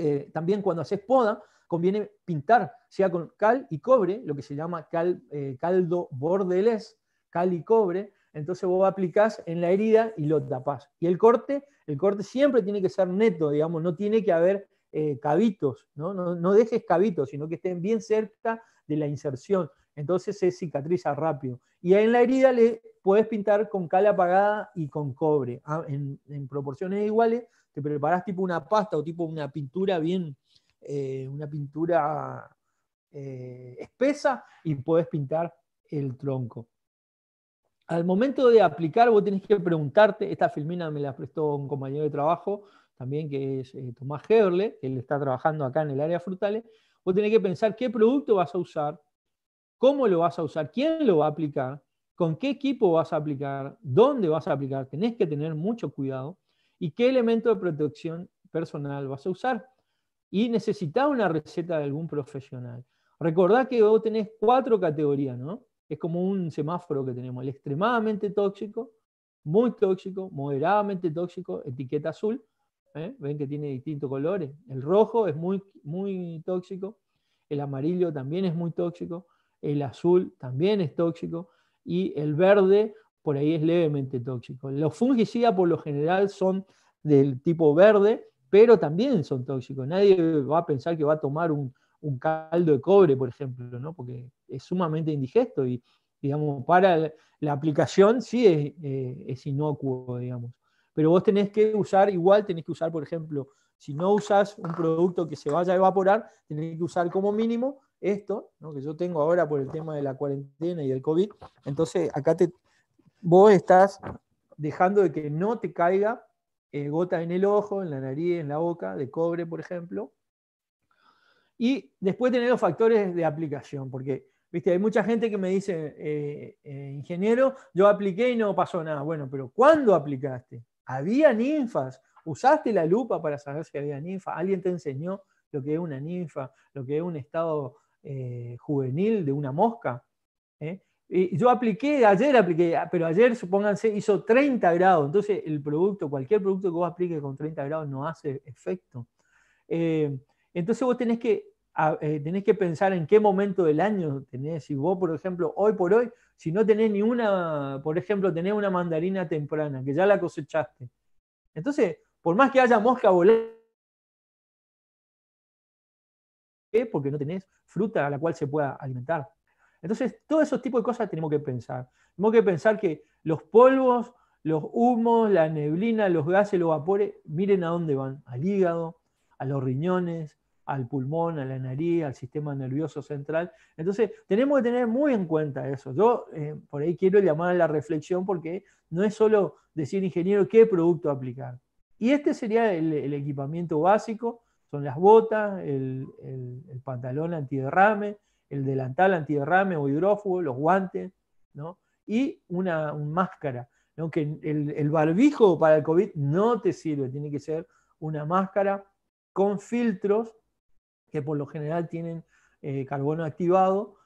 eh, también cuando haces poda, conviene pintar, sea con cal y cobre, lo que se llama cal, eh, caldo bordelés, cal y cobre, entonces vos aplicás en la herida y lo tapás. Y el corte, el corte siempre tiene que ser neto, digamos, no tiene que haber eh, cabitos, ¿no? no dejes cabitos, sino que estén bien cerca de la inserción. Entonces se cicatriza rápido. Y en la herida le puedes pintar con cal apagada y con cobre. Ah, en, proporciones iguales, te preparas tipo una pasta o tipo una pintura bien, eh, una pintura eh, espesa y puedes pintar el tronco. Al momento de aplicar, vos tenés que preguntarte, esta filmina me la prestó un compañero de trabajo, también que es eh, Tomás que él está trabajando acá en el área frutales, vos tenés que pensar qué producto vas a usar, cómo lo vas a usar, quién lo va a aplicar, con qué equipo vas a aplicar, dónde vas a aplicar. Tenés que tener mucho cuidado y qué elemento de protección personal vas a usar. Y necesitas una receta de algún profesional. Recordá que vos tenés cuatro categorías, ¿no? Es como un semáforo que tenemos, el extremadamente tóxico, muy tóxico, moderadamente tóxico, etiqueta azul, ¿eh? ven que tiene distintos colores, el rojo es muy, muy tóxico, el amarillo también es muy tóxico, el azul también es tóxico y el verde por ahí es levemente tóxico. Los fungicidas por lo general son del tipo verde, pero también son tóxicos. Nadie va a pensar que va a tomar un, caldo de cobre, por ejemplo, porque es sumamente indigesto y, digamos, para la aplicación sí eh, es, inocuo, digamos. Pero vos tenés que usar, igual tenés que usar, por ejemplo, si no usas un producto que se vaya a evaporar, tenés que usar como mínimo esto, ¿no? que yo tengo ahora por el tema de la cuarentena y el COVID, entonces acá te, vos estás dejando de que no te caiga eh, gota en el ojo, en la nariz, en la boca, de cobre, por ejemplo. Y después tener los factores de aplicación, porque Viste, hay mucha gente que me dice, eh, eh, ingeniero, yo apliqué y no pasó nada. Bueno, pero ¿cuándo aplicaste? ¿Había ninfas? ¿Usaste la lupa para saber si había ninfas? ¿Alguien te enseñó lo que es una ninfa, lo que es un estado eh, juvenil de una mosca. ¿eh? Y yo apliqué, ayer apliqué, pero ayer supónganse hizo 30 grados, entonces el producto, cualquier producto que vos apliques con 30 grados no hace efecto. Eh, entonces vos tenés que, tenés que pensar en qué momento del año tenés, si vos por ejemplo, hoy por hoy, si no tenés ni una, por ejemplo, tenés una mandarina temprana, que ya la cosechaste. Entonces, por más que haya mosca volando, Porque no tenés fruta a la cual se pueda alimentar. Entonces, todos esos tipos de cosas tenemos que pensar. Tenemos que pensar que los polvos, los humos, la neblina, los gases, los vapores, miren a dónde van, al hígado, a los riñones, al pulmón, a la nariz, al sistema nervioso central. Entonces, tenemos que tener muy en cuenta eso. Yo eh, por ahí quiero llamar a la reflexión porque no es solo decir, ingeniero, qué producto aplicar. Y este sería el equipamiento básico son las botas, el, pantalón antiderrame, el delantal antiderrame o hidrófugo, los guantes, y una, máscara. Aunque el, barbijo para el COVID no te sirve, tiene que ser una máscara con filtros que por lo general tienen eh, carbono
activado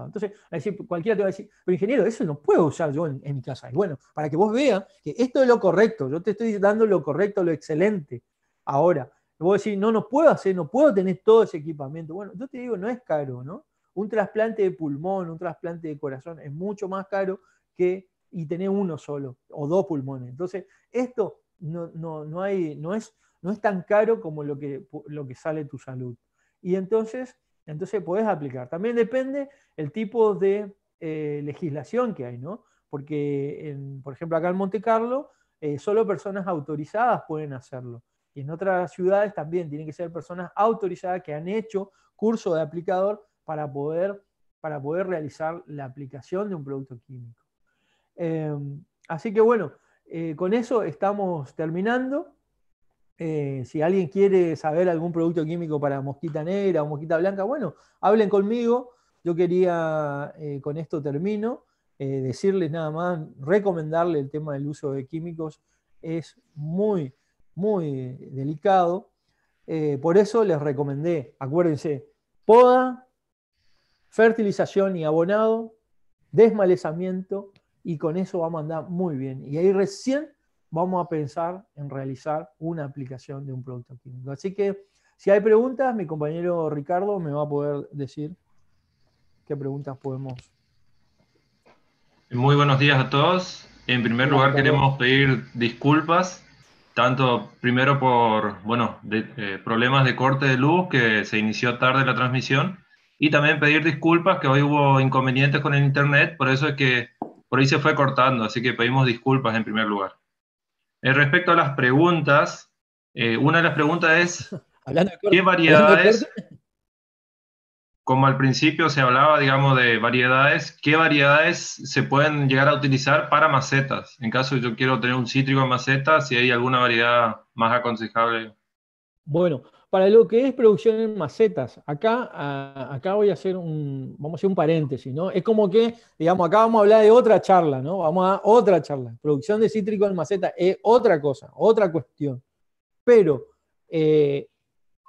Entonces,
decir, cualquiera te va a decir, pero ingeniero, eso no puedo usar yo en, mi casa. Y bueno, para que vos veas que esto es lo correcto, yo te estoy dando lo correcto, lo excelente. Ahora, vos decís, no, no puedo hacer, no puedo tener todo ese equipamiento. Bueno, yo te digo, no es caro, ¿no? Un trasplante de pulmón, un trasplante de corazón es mucho más caro que y tener uno solo o dos pulmones. Entonces, esto no, no, hay, no, es, no es tan caro como lo que, lo que sale tu salud. Y entonces, entonces puedes aplicar. También depende el tipo de eh, legislación que hay, ¿no? Porque, por ejemplo, acá en Monte Carlo, eh, solo personas autorizadas pueden hacerlo. Y en otras ciudades también tienen que ser personas autorizadas que han hecho curso de aplicador para poder, para poder realizar la aplicación de un producto químico. Em, así que bueno, eh, con eso estamos terminando. Eh, si alguien quiere saber algún producto químico para mosquita negra o mosquita blanca, bueno, hablen conmigo. Yo quería, eh, con esto termino, eh, decirles nada más, recomendarle el tema del uso de químicos. Es muy, muy delicado. por eso les recomendé, acuérdense, poda, fertilización y abonado, desmalezamiento, y con eso vamos a andar muy bien. Y ahí recién vamos a pensar en realizar una aplicación de un producto químico. Así que si hay preguntas, mi compañero Ricardo me va a poder decir qué preguntas podemos.
Muy buenos días a todos. En primer lugar, queremos pedir disculpas, tanto primero por bueno, de, eh, problemas de corte de luz que se inició tarde la transmisión, y también pedir disculpas que hoy hubo inconvenientes con el internet, por eso es que por ahí se fue cortando, así que pedimos disculpas en primer lugar respecto a las preguntas, eh, una de las preguntas es, ¿qué variedades, como al principio se hablaba, digamos, de variedades, qué variedades se pueden llegar a utilizar para macetas? En caso yo quiero tener un cítrico en maceta, si hay alguna variedad más aconsejable.
Bueno, para lo que es producción en macetas. Acá, acá voy a hacer un, vamos un paréntesis, ¿no? Es como que, digamos, acá vamos a hablar de otra charla, ¿no? Vamos a otra charla. Producción de cítrico en maceta es otra cosa, otra cuestión. Pero eh,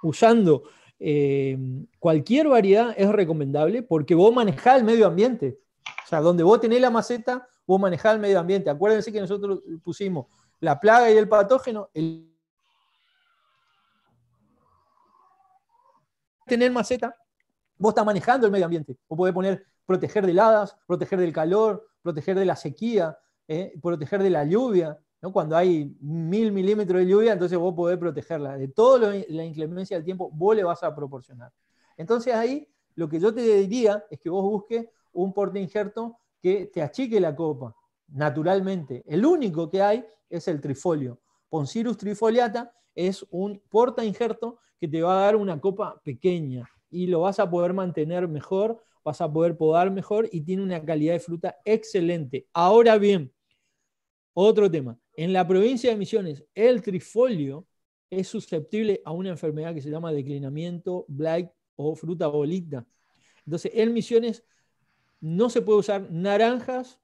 usando eh, cualquier variedad es recomendable porque vos manejás el medio ambiente. O sea, donde vos tenés la maceta, vos manejás el medio ambiente. Acuérdense que nosotros pusimos la plaga y el patógeno, tener maceta, vos estás manejando el medio ambiente. vos podés poner proteger de heladas, proteger del calor, proteger de la sequía, eh, proteger de la lluvia. Cuando hay mil milímetros de lluvia, entonces vos podés protegerla. De toda la inclemencia del tiempo, vos le vas a proporcionar. Entonces ahí lo que yo te diría es que vos busques un porta injerto que te achique la copa, naturalmente. El único que hay es el trifolio. Poncirus trifoliata es un porta injerto que te va a dar una copa pequeña y lo vas a poder mantener mejor, vas a poder podar mejor y tiene una calidad de fruta excelente. Ahora bien, otro tema, en la provincia de Misiones, el trifolio es susceptible a una enfermedad que se llama declinamiento blight o fruta bolita. Entonces, en Misiones no se puede usar naranjas,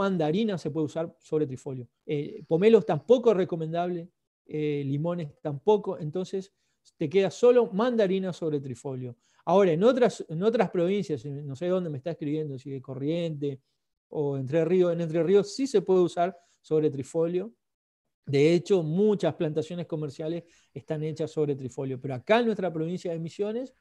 mandarina se puede usar sobre trifolio. Eh, pomelos tampoco es recomendable, eh, limones tampoco, entonces te queda solo mandarina sobre trifolio. Ahora, en otras, en otras provincias, no sé dónde me está escribiendo, si de Corriente o Entre Ríos, en Entre Ríos sí se puede usar sobre trifolio. De hecho, muchas plantaciones comerciales están hechas sobre trifolio, pero acá en nuestra provincia de Misiones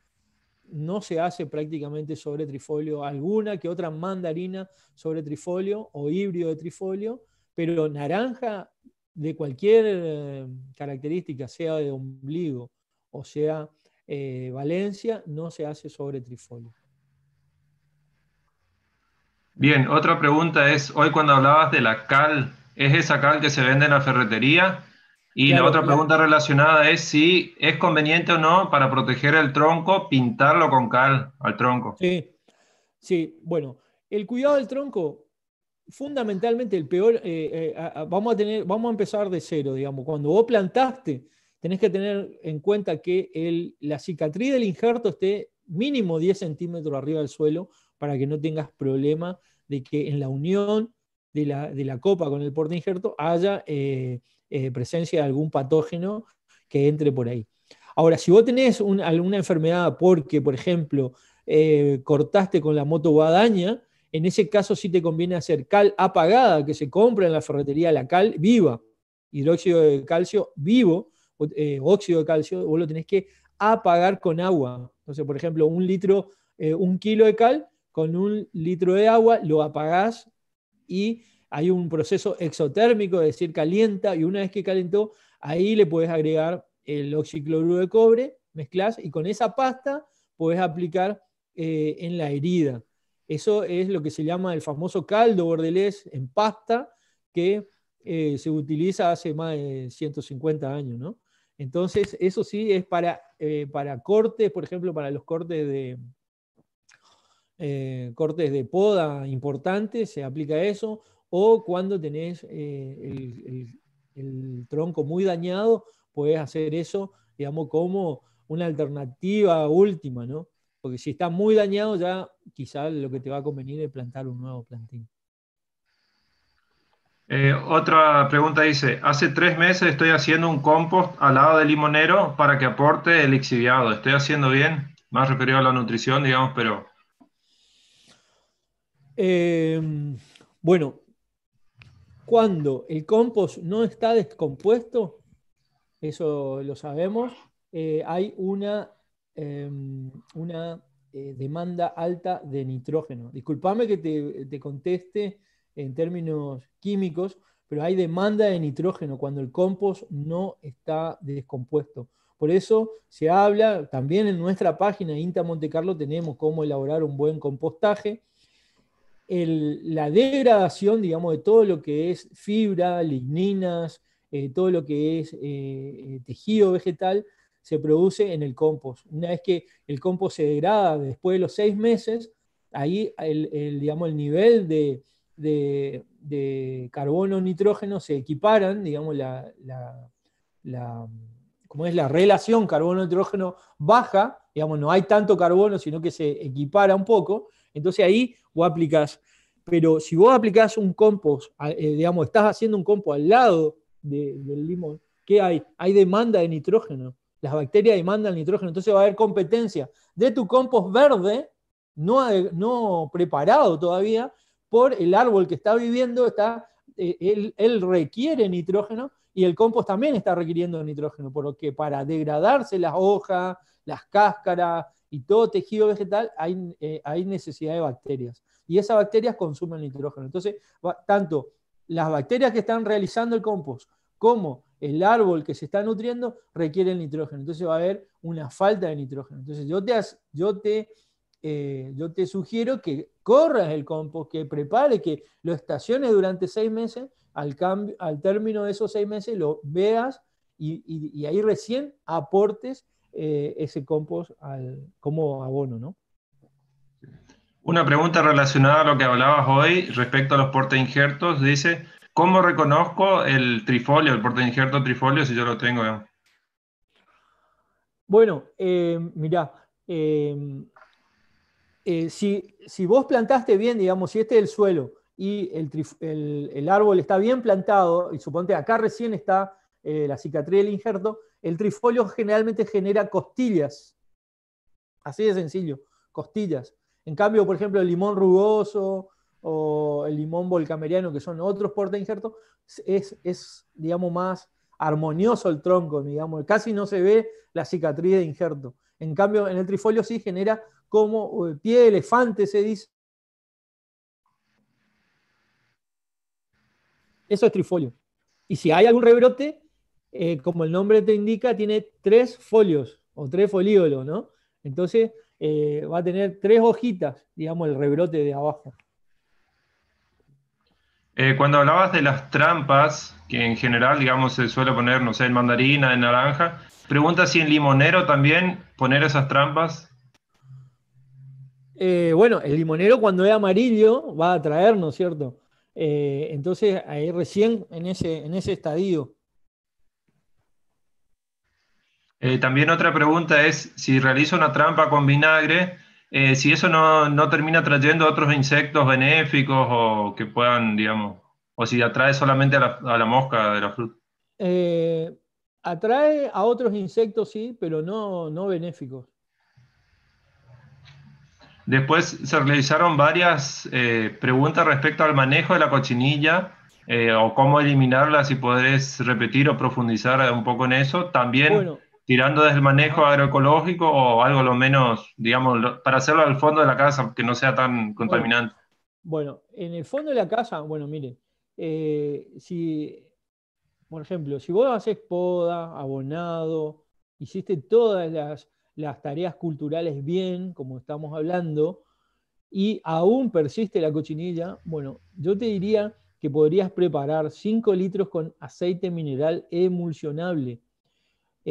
no se hace prácticamente sobre trifolio alguna, que otra mandarina sobre trifolio o híbrido de trifolio, pero naranja de cualquier eh, característica, sea de ombligo o sea eh, Valencia, no se hace sobre trifolio.
Bien,
otra pregunta es, hoy cuando hablabas de la cal, ¿es esa cal que se vende en la ferretería y la otra pregunta relacionada es si es conveniente o no para proteger el tronco pintarlo con cal al tronco.
Sí, bueno, el cuidado del tronco, fundamentalmente el peor, eh, eh, vamos, a tener, vamos a empezar de cero, digamos, cuando vos plantaste, tenés que tener en cuenta que el, la cicatriz del injerto esté mínimo 10 centímetros arriba del suelo para que no tengas problema de que en la unión de la, copa con el porte injerto haya eh, eh, presencia de algún patógeno que entre por ahí. Ahora, si vos tenés alguna enfermedad porque, por ejemplo, eh, cortaste con la moto guadaña, en ese caso sí te conviene hacer cal apagada, que se compra en la ferretería, la cal viva, hidróxido de calcio vivo, óxido de calcio, vos lo tenés que apagar con agua. Entonces, por ejemplo, un litro, un kilo de cal con un litro de agua, lo apagás y hay un proceso exotérmico, es decir, calienta, y una vez que calentó, ahí le puedes agregar el oxicloruro de cobre, mezclas y con esa pasta puedes aplicar eh, en la herida. Eso es lo que se llama el famoso caldo bordelés en pasta que eh, se utiliza hace más de 150 años, Entonces, eso sí es para, eh, para cortes, por ejemplo, para los cortes de, eh, cortes de poda importantes, se aplica eso, o cuando tenés eh, el, tronco muy dañado, puedes hacer eso, digamos, como una alternativa última, ¿no? Porque si está muy dañado, ya quizás lo que te va a convenir es plantar un nuevo plantín.
Eh, otra pregunta dice, hace tres meses estoy haciendo un compost al lado del limonero para que aporte el lixiviado. ¿Estoy haciendo bien? Más referido a la nutrición, digamos, pero
Em, bueno, cuando el compost no está descompuesto, eso lo sabemos, eh, hay una, em, una eh, demanda alta de nitrógeno. Disculpame que te, te conteste en términos químicos, pero hay demanda de nitrógeno cuando el compost no está descompuesto. Por eso se habla, también en nuestra página Inta Monte Carlo tenemos cómo elaborar un buen compostaje la degradación, digamos, de todo lo que es fibra, ligninas, eh, todo lo que es eh, eh, tejido vegetal, se produce en el compost. Una vez que el compost se degrada después de los seis meses, ahí el, digamos, el nivel de, carbono nitrógeno se equiparan, digamos, la, es la relación carbono-nitrógeno baja, digamos, no hay tanto carbono, sino que se equipara un poco. Entonces ahí aplicas, Pero si vos aplicás un compost, eh, digamos, estás haciendo un compost al lado del limón, ¿qué hay? Hay demanda de nitrógeno. Las bacterias demandan nitrógeno, entonces va a haber competencia de tu compost verde, no, no preparado todavía, por el árbol que está viviendo, está, eh, él, él requiere nitrógeno y el compost también está requiriendo nitrógeno, porque para degradarse las hojas, las cáscaras, y todo tejido vegetal hay, eh, hay necesidad de bacterias. Y esas bacterias consumen nitrógeno. Entonces, tanto las bacterias que están realizando el compost como el árbol que se está nutriendo requieren nitrógeno. Entonces va a haber una falta de nitrógeno. Entonces yo te, yo te, eh, yo te sugiero que corras el compost, que prepare, que lo estaciones durante seis meses, al, cambio, al término de esos seis meses lo veas y, y ahí recién aportes eh, ese compost al, como abono, ¿no?
Una pregunta relacionada a lo que hablabas hoy respecto a los porte injertos, dice, ¿cómo reconozco el trifolio, el porte injerto trifolio, si yo lo tengo?
Bueno, eh, mirá, eh, eh, si, si, vos plantaste bien, digamos, si este es el suelo y el, árbol está bien plantado, y suponte acá recién está la cicatriz del injerto, el trifolio generalmente genera costillas. Así de sencillo, costillas. En cambio, por ejemplo, el limón rugoso o el limón volcameriano, que son otros porta injerto, es, es, digamos, más armonioso el tronco, digamos, casi no se ve la cicatriz de injerto. En cambio, en el trifolio sí genera como eh, pie de elefante, se dice. Eso es trifolio. Y si hay algún rebrote, eh, como el nombre te indica, tiene tres folios o tres folíolos, ¿no? Entonces eh, va a tener tres hojitas, digamos, el rebrote de abajo.
Eh, cuando hablabas de las trampas, que en general, digamos, se suele poner, no sé, en mandarina, en naranja, pregunta si en limonero también poner esas trampas.
bueno, el limonero cuando es amarillo va a traer, ¿no es cierto? entonces ahí recién en ese, en ese estadio
eh, también otra pregunta es, si realizo una trampa con vinagre, eh, si eso no, no, termina trayendo otros insectos benéficos o que puedan, digamos, o si atrae solamente a la, mosca de la fruta.
Eh, atrae a otros insectos, sí, pero no, benéficos.
Después se realizaron varias preguntas respecto al manejo de la cochinilla. o cómo eliminarla, si podés repetir o profundizar un poco en eso. También tirando desde el manejo agroecológico o algo lo menos, digamos, para hacerlo al fondo de la casa, que no sea tan contaminante?
Bueno, en el fondo de la casa, bueno, mire, eh, si, por ejemplo, si vos haces poda, abonado, hiciste todas las, las tareas culturales bien, como estamos hablando, y aún persiste la cochinilla, bueno, yo te diría que podrías preparar 5 litros con aceite mineral emulsionable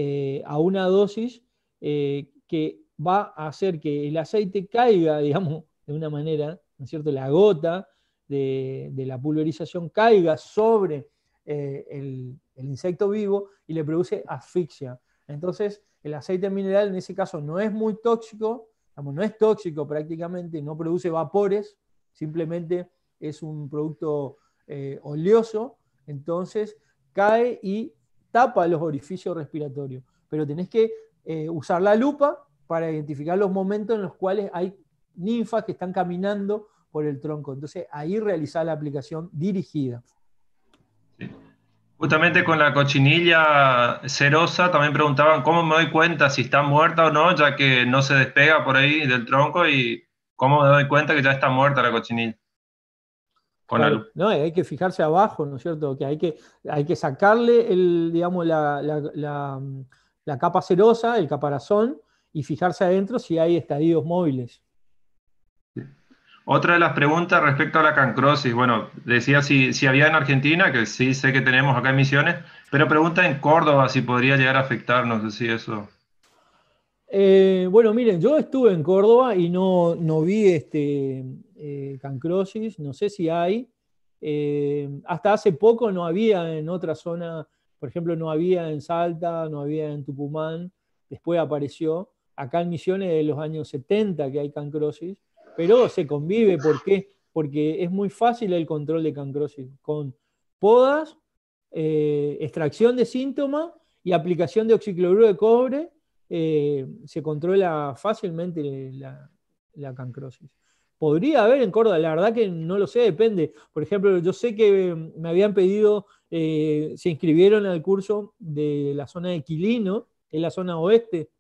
eh, a una dosis eh, que va a hacer que el aceite caiga, digamos, de una manera, ¿no es cierto? La gota de, la pulverización caiga sobre eh, el, insecto vivo y le produce asfixia. Entonces, el aceite mineral en ese caso no es muy tóxico, no es tóxico prácticamente, no produce vapores, simplemente es un producto oleoso, entonces cae y para los orificios respiratorios, pero tenés que eh, usar la lupa para identificar los momentos en los cuales hay ninfas que están caminando por el tronco. Entonces ahí realizar la aplicación dirigida.
Justamente con la cochinilla cerosa también preguntaban cómo me doy cuenta si está muerta o no, ya que no se despega por ahí del tronco y cómo me doy cuenta que ya está muerta la cochinilla.
¿no? Hay que fijarse abajo, ¿no es cierto? Que hay que, hay que sacarle el, digamos, la, capa cerosa, el caparazón, y fijarse adentro si hay estadios móviles.
Otra de las preguntas respecto a la cancrosis, bueno, decía si, si había en Argentina, que sí sé que tenemos acá emisiones, Misiones, pero pregunta en Córdoba si podría llegar a afectarnos, si eso.
Eh, bueno, miren, yo estuve en Córdoba y no, no vi este, eh, cancrosis, no sé si hay. Eh, hasta hace poco no había en otra zona, por ejemplo, no había en Salta, no había en Tucumán, después apareció. Acá en Misiones de los años 70 que hay cancrosis, pero se convive, Porque es muy fácil el control de cancrosis con podas, eh, extracción de síntomas y aplicación de oxicloruro de cobre, se controla fácilmente la cancrosis. Podría haber en Córdoba, la verdad que no lo sé, depende. Por ejemplo, yo sé que mm, me habían pedido, eh, se inscribieron al curso de la zona de Quilino, es la zona oeste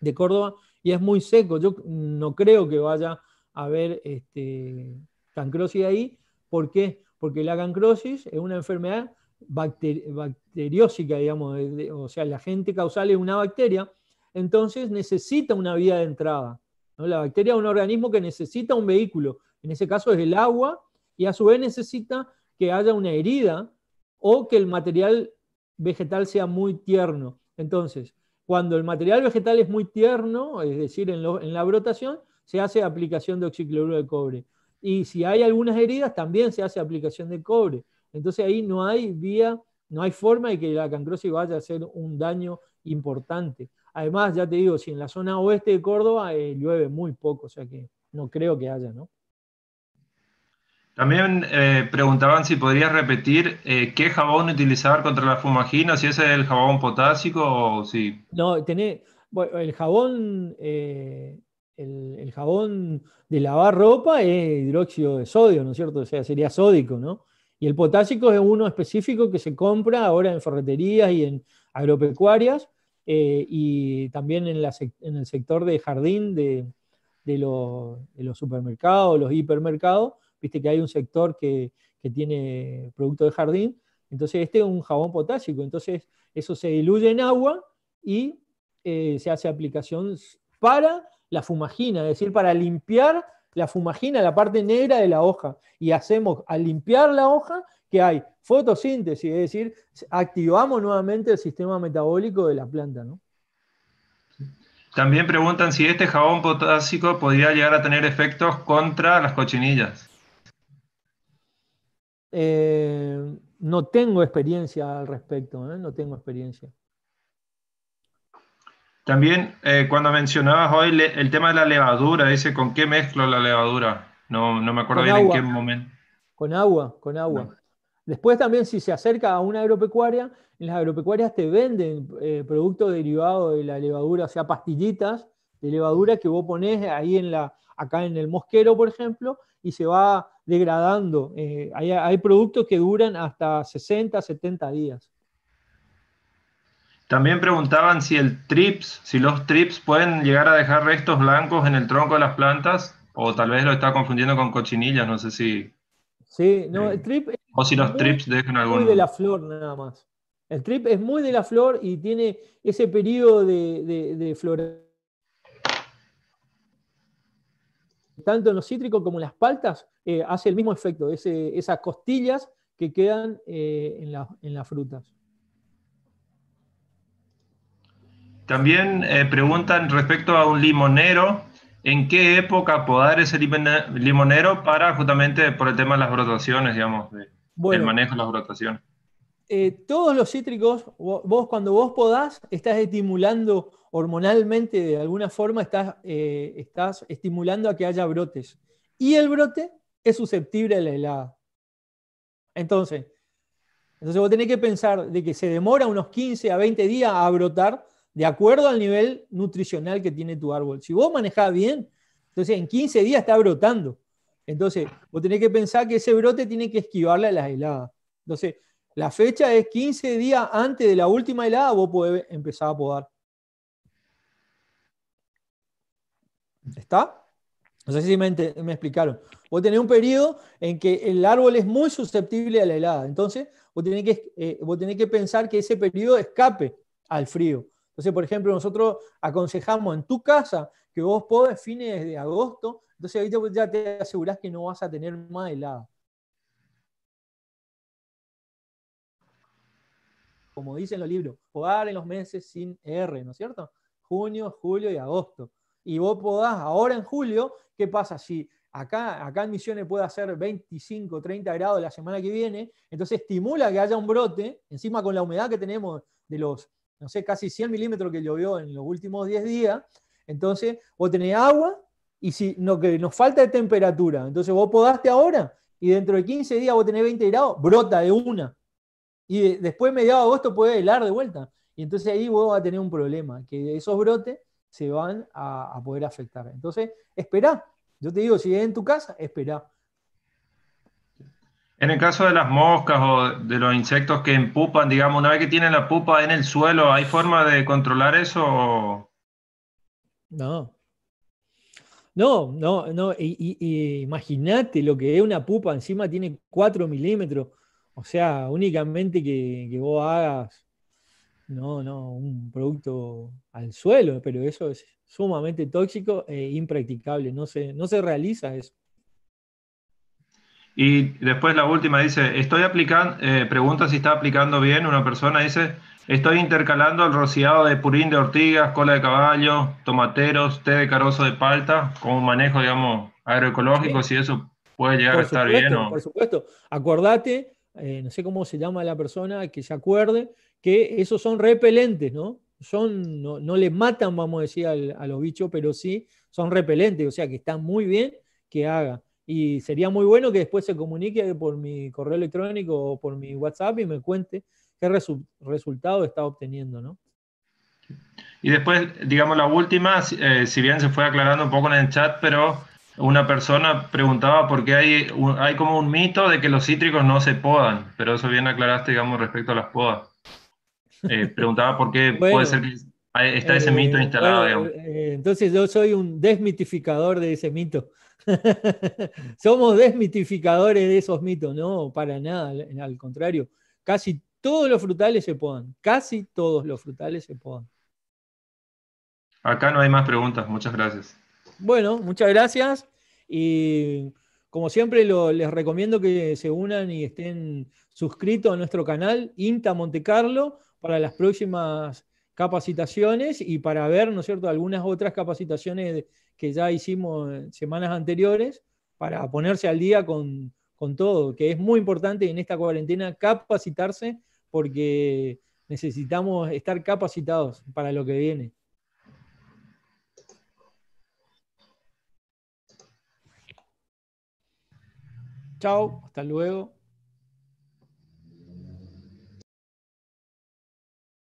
de Córdoba, y es muy seco. Yo mm, no creo que vaya a haber este, cancrosis ahí. ¿Por qué? Porque la cancrosis es una enfermedad bacteriósica, digamos, o sea, la gente causal es una bacteria, entonces necesita una vía de entrada. La bacteria es un organismo que necesita un vehículo, en ese caso es el agua, y a su vez necesita que haya una herida o que el material vegetal sea muy tierno. Entonces, cuando el material vegetal es muy tierno, es decir, en, la brotación, se hace aplicación de oxicloruro de cobre. Y si hay algunas heridas, también se hace aplicación de cobre. Entonces ahí no hay vía, no hay forma de que la cancrosis vaya a hacer un daño importante. Además, ya te digo, si en la zona oeste de Córdoba eh, llueve muy poco, o sea que no creo que haya, ¿no?
También eh, preguntaban si podrías repetir eh, qué jabón utilizar contra la fumagina, si ese
es el jabón potásico o si... No, tenés, el jabón, el, jabón de lavar ropa es hidróxido de sodio, ¿no es cierto? O sea, sería sódico, ¿no? Y el potásico es uno específico que se compra ahora en ferreterías y en agropecuarias, eh, y también en, el sector de jardín de, los supermercados, los hipermercados, viste que hay un sector que, tiene producto de jardín, entonces este es un jabón potásico, entonces eso se diluye en agua y eh, se hace aplicación para la fumagina, es decir, para limpiar la fumagina, la parte negra de la hoja. Y hacemos, al limpiar la hoja, que hay fotosíntesis, es decir, activamos nuevamente el sistema metabólico de la planta.
También preguntan si este jabón potásico podría llegar a tener efectos contra las cochinillas.
Eh, no tengo experiencia al respecto, ¿eh? no tengo experiencia.
También eh, cuando mencionabas hoy el tema de la levadura, dice, ¿con qué mezclo la levadura? No, me acuerdo bien en qué
momento. Con agua, con agua. Después también si se acerca a una agropecuaria, en las agropecuarias te venden eh, productos derivados de la levadura, o sea, pastillitas de levadura que vos ponés ahí en la, acá en el mosquero, por ejemplo, y se va degradando. Eh, hay, hay, productos que duran hasta 60, 70 días.
También preguntaban si el trips, si los trips pueden llegar a dejar restos blancos en el tronco de las plantas, o tal vez lo está confundiendo con cochinillas, no sé si
Sí, no, el trip. o si los trips dejan algún. Muy de la flor, nada más. El trip es muy de la flor y tiene ese periodo de, de, flor. Tanto en los cítricos como en las paltas eh, hace el mismo efecto, esas costillas que quedan eh, en, las frutas.
También eh, preguntan respecto a un limonero, ¿En qué época podar ese limonero para justamente por el tema de las brotaciones, digamos, el manejo de las brotaciones?
Eh, todos los cítricos, vos cuando vos podás, estás estimulando hormonalmente de alguna forma, estás, eh, estás estimulando a que haya brotes. Y el brote es susceptible a la helada. Entonces, entonces vos tenés que pensar de que se demora unos 15 a 20 días a brotar de acuerdo al nivel nutricional que tiene tu árbol. Si vos manejás bien, entonces en 15 días está brotando. Entonces, vos tenés que pensar que ese brote tiene que esquivarle a las heladas. Entonces, la fecha es 15 días antes de la última helada, vos podés empezar a podar. ¿Está? No sé si me, explicaron. Vos tenés un periodo en que el árbol es muy susceptible a la helada. Entonces, vos tenés que, eh, vos tenés que pensar que ese periodo escape al frío. Entonces, por ejemplo, nosotros aconsejamos en tu casa que vos podés fines de agosto, entonces ahí ya te asegurás que no vas a tener más helado. Como dicen los libros, podar en los meses sin R, ¿no es cierto? Junio, julio y agosto. Y vos podás, ahora en julio, ¿qué pasa? Si acá, acá en Misiones puede hacer 25, 30 grados la semana que viene, entonces estimula que haya un brote, encima con la humedad que tenemos de los no sé, casi 100 milímetros que llovió en los últimos 10 días, entonces vos tenés agua y si no, que nos falta de temperatura, entonces vos podaste ahora y dentro de 15 días vos tenés 20 grados, brota de una. Y después, mediados de agosto, puede helar de vuelta. Y entonces ahí vos vas a tener un problema, que esos brotes se van a, poder afectar. Entonces, esperá. Yo te digo, si es en tu casa, esperá.
En el caso de las moscas o de los insectos que empupan, digamos, una vez que tienen la pupa en el suelo, ¿hay forma de controlar eso?
No. No, no, no. Imagínate lo que es una pupa, encima tiene 4 milímetros. O sea, únicamente que, vos hagas, no, no, un producto al suelo, pero eso es sumamente tóxico e impracticable. No se, no se realiza eso.
Y
después la última dice, estoy aplicando, eh, pregunta si está aplicando bien una persona, dice, estoy intercalando el rociado de purín de ortigas, cola de caballo, tomateros, té de carozo de palta, con un manejo, digamos, agroecológico, si eso puede llegar a estar bien. ¿o? Por
supuesto, acordate, eh, no sé cómo se llama la persona, que se acuerde, que esos son repelentes, ¿no? Son, no, no le matan, vamos a decir, a los bichos, pero sí son repelentes, o sea que está muy bien que haga. Y sería muy bueno que después se comunique por mi correo electrónico o por mi WhatsApp y me cuente qué resultado está obteniendo, ¿no?
Y después, digamos, la última, eh, si bien se fue aclarando un poco en el chat, pero una persona preguntaba por qué hay, hay como un mito de que los cítricos no se podan, pero eso bien aclaraste, digamos, respecto a las podas. Eh, preguntaba por qué puede ser que está ese eh, mito instalado,
entonces yo soy un desmitificador de ese mito. Somos desmitificadores de esos mitos, no, para nada, al contrario, casi todos los frutales se podan, casi todos los frutales se podan.
Acá no hay más preguntas, muchas gracias.
Bueno, muchas gracias y como siempre les recomiendo que se unan y estén suscritos a nuestro canal INTA Monte Carlo para las próximas capacitaciones y para ver, ¿no es cierto?, algunas otras capacitaciones que ya hicimos semanas anteriores para ponerse al día con, con todo, que es muy importante en esta cuarentena capacitarse porque necesitamos estar capacitados para lo que viene. Chao, hasta
luego.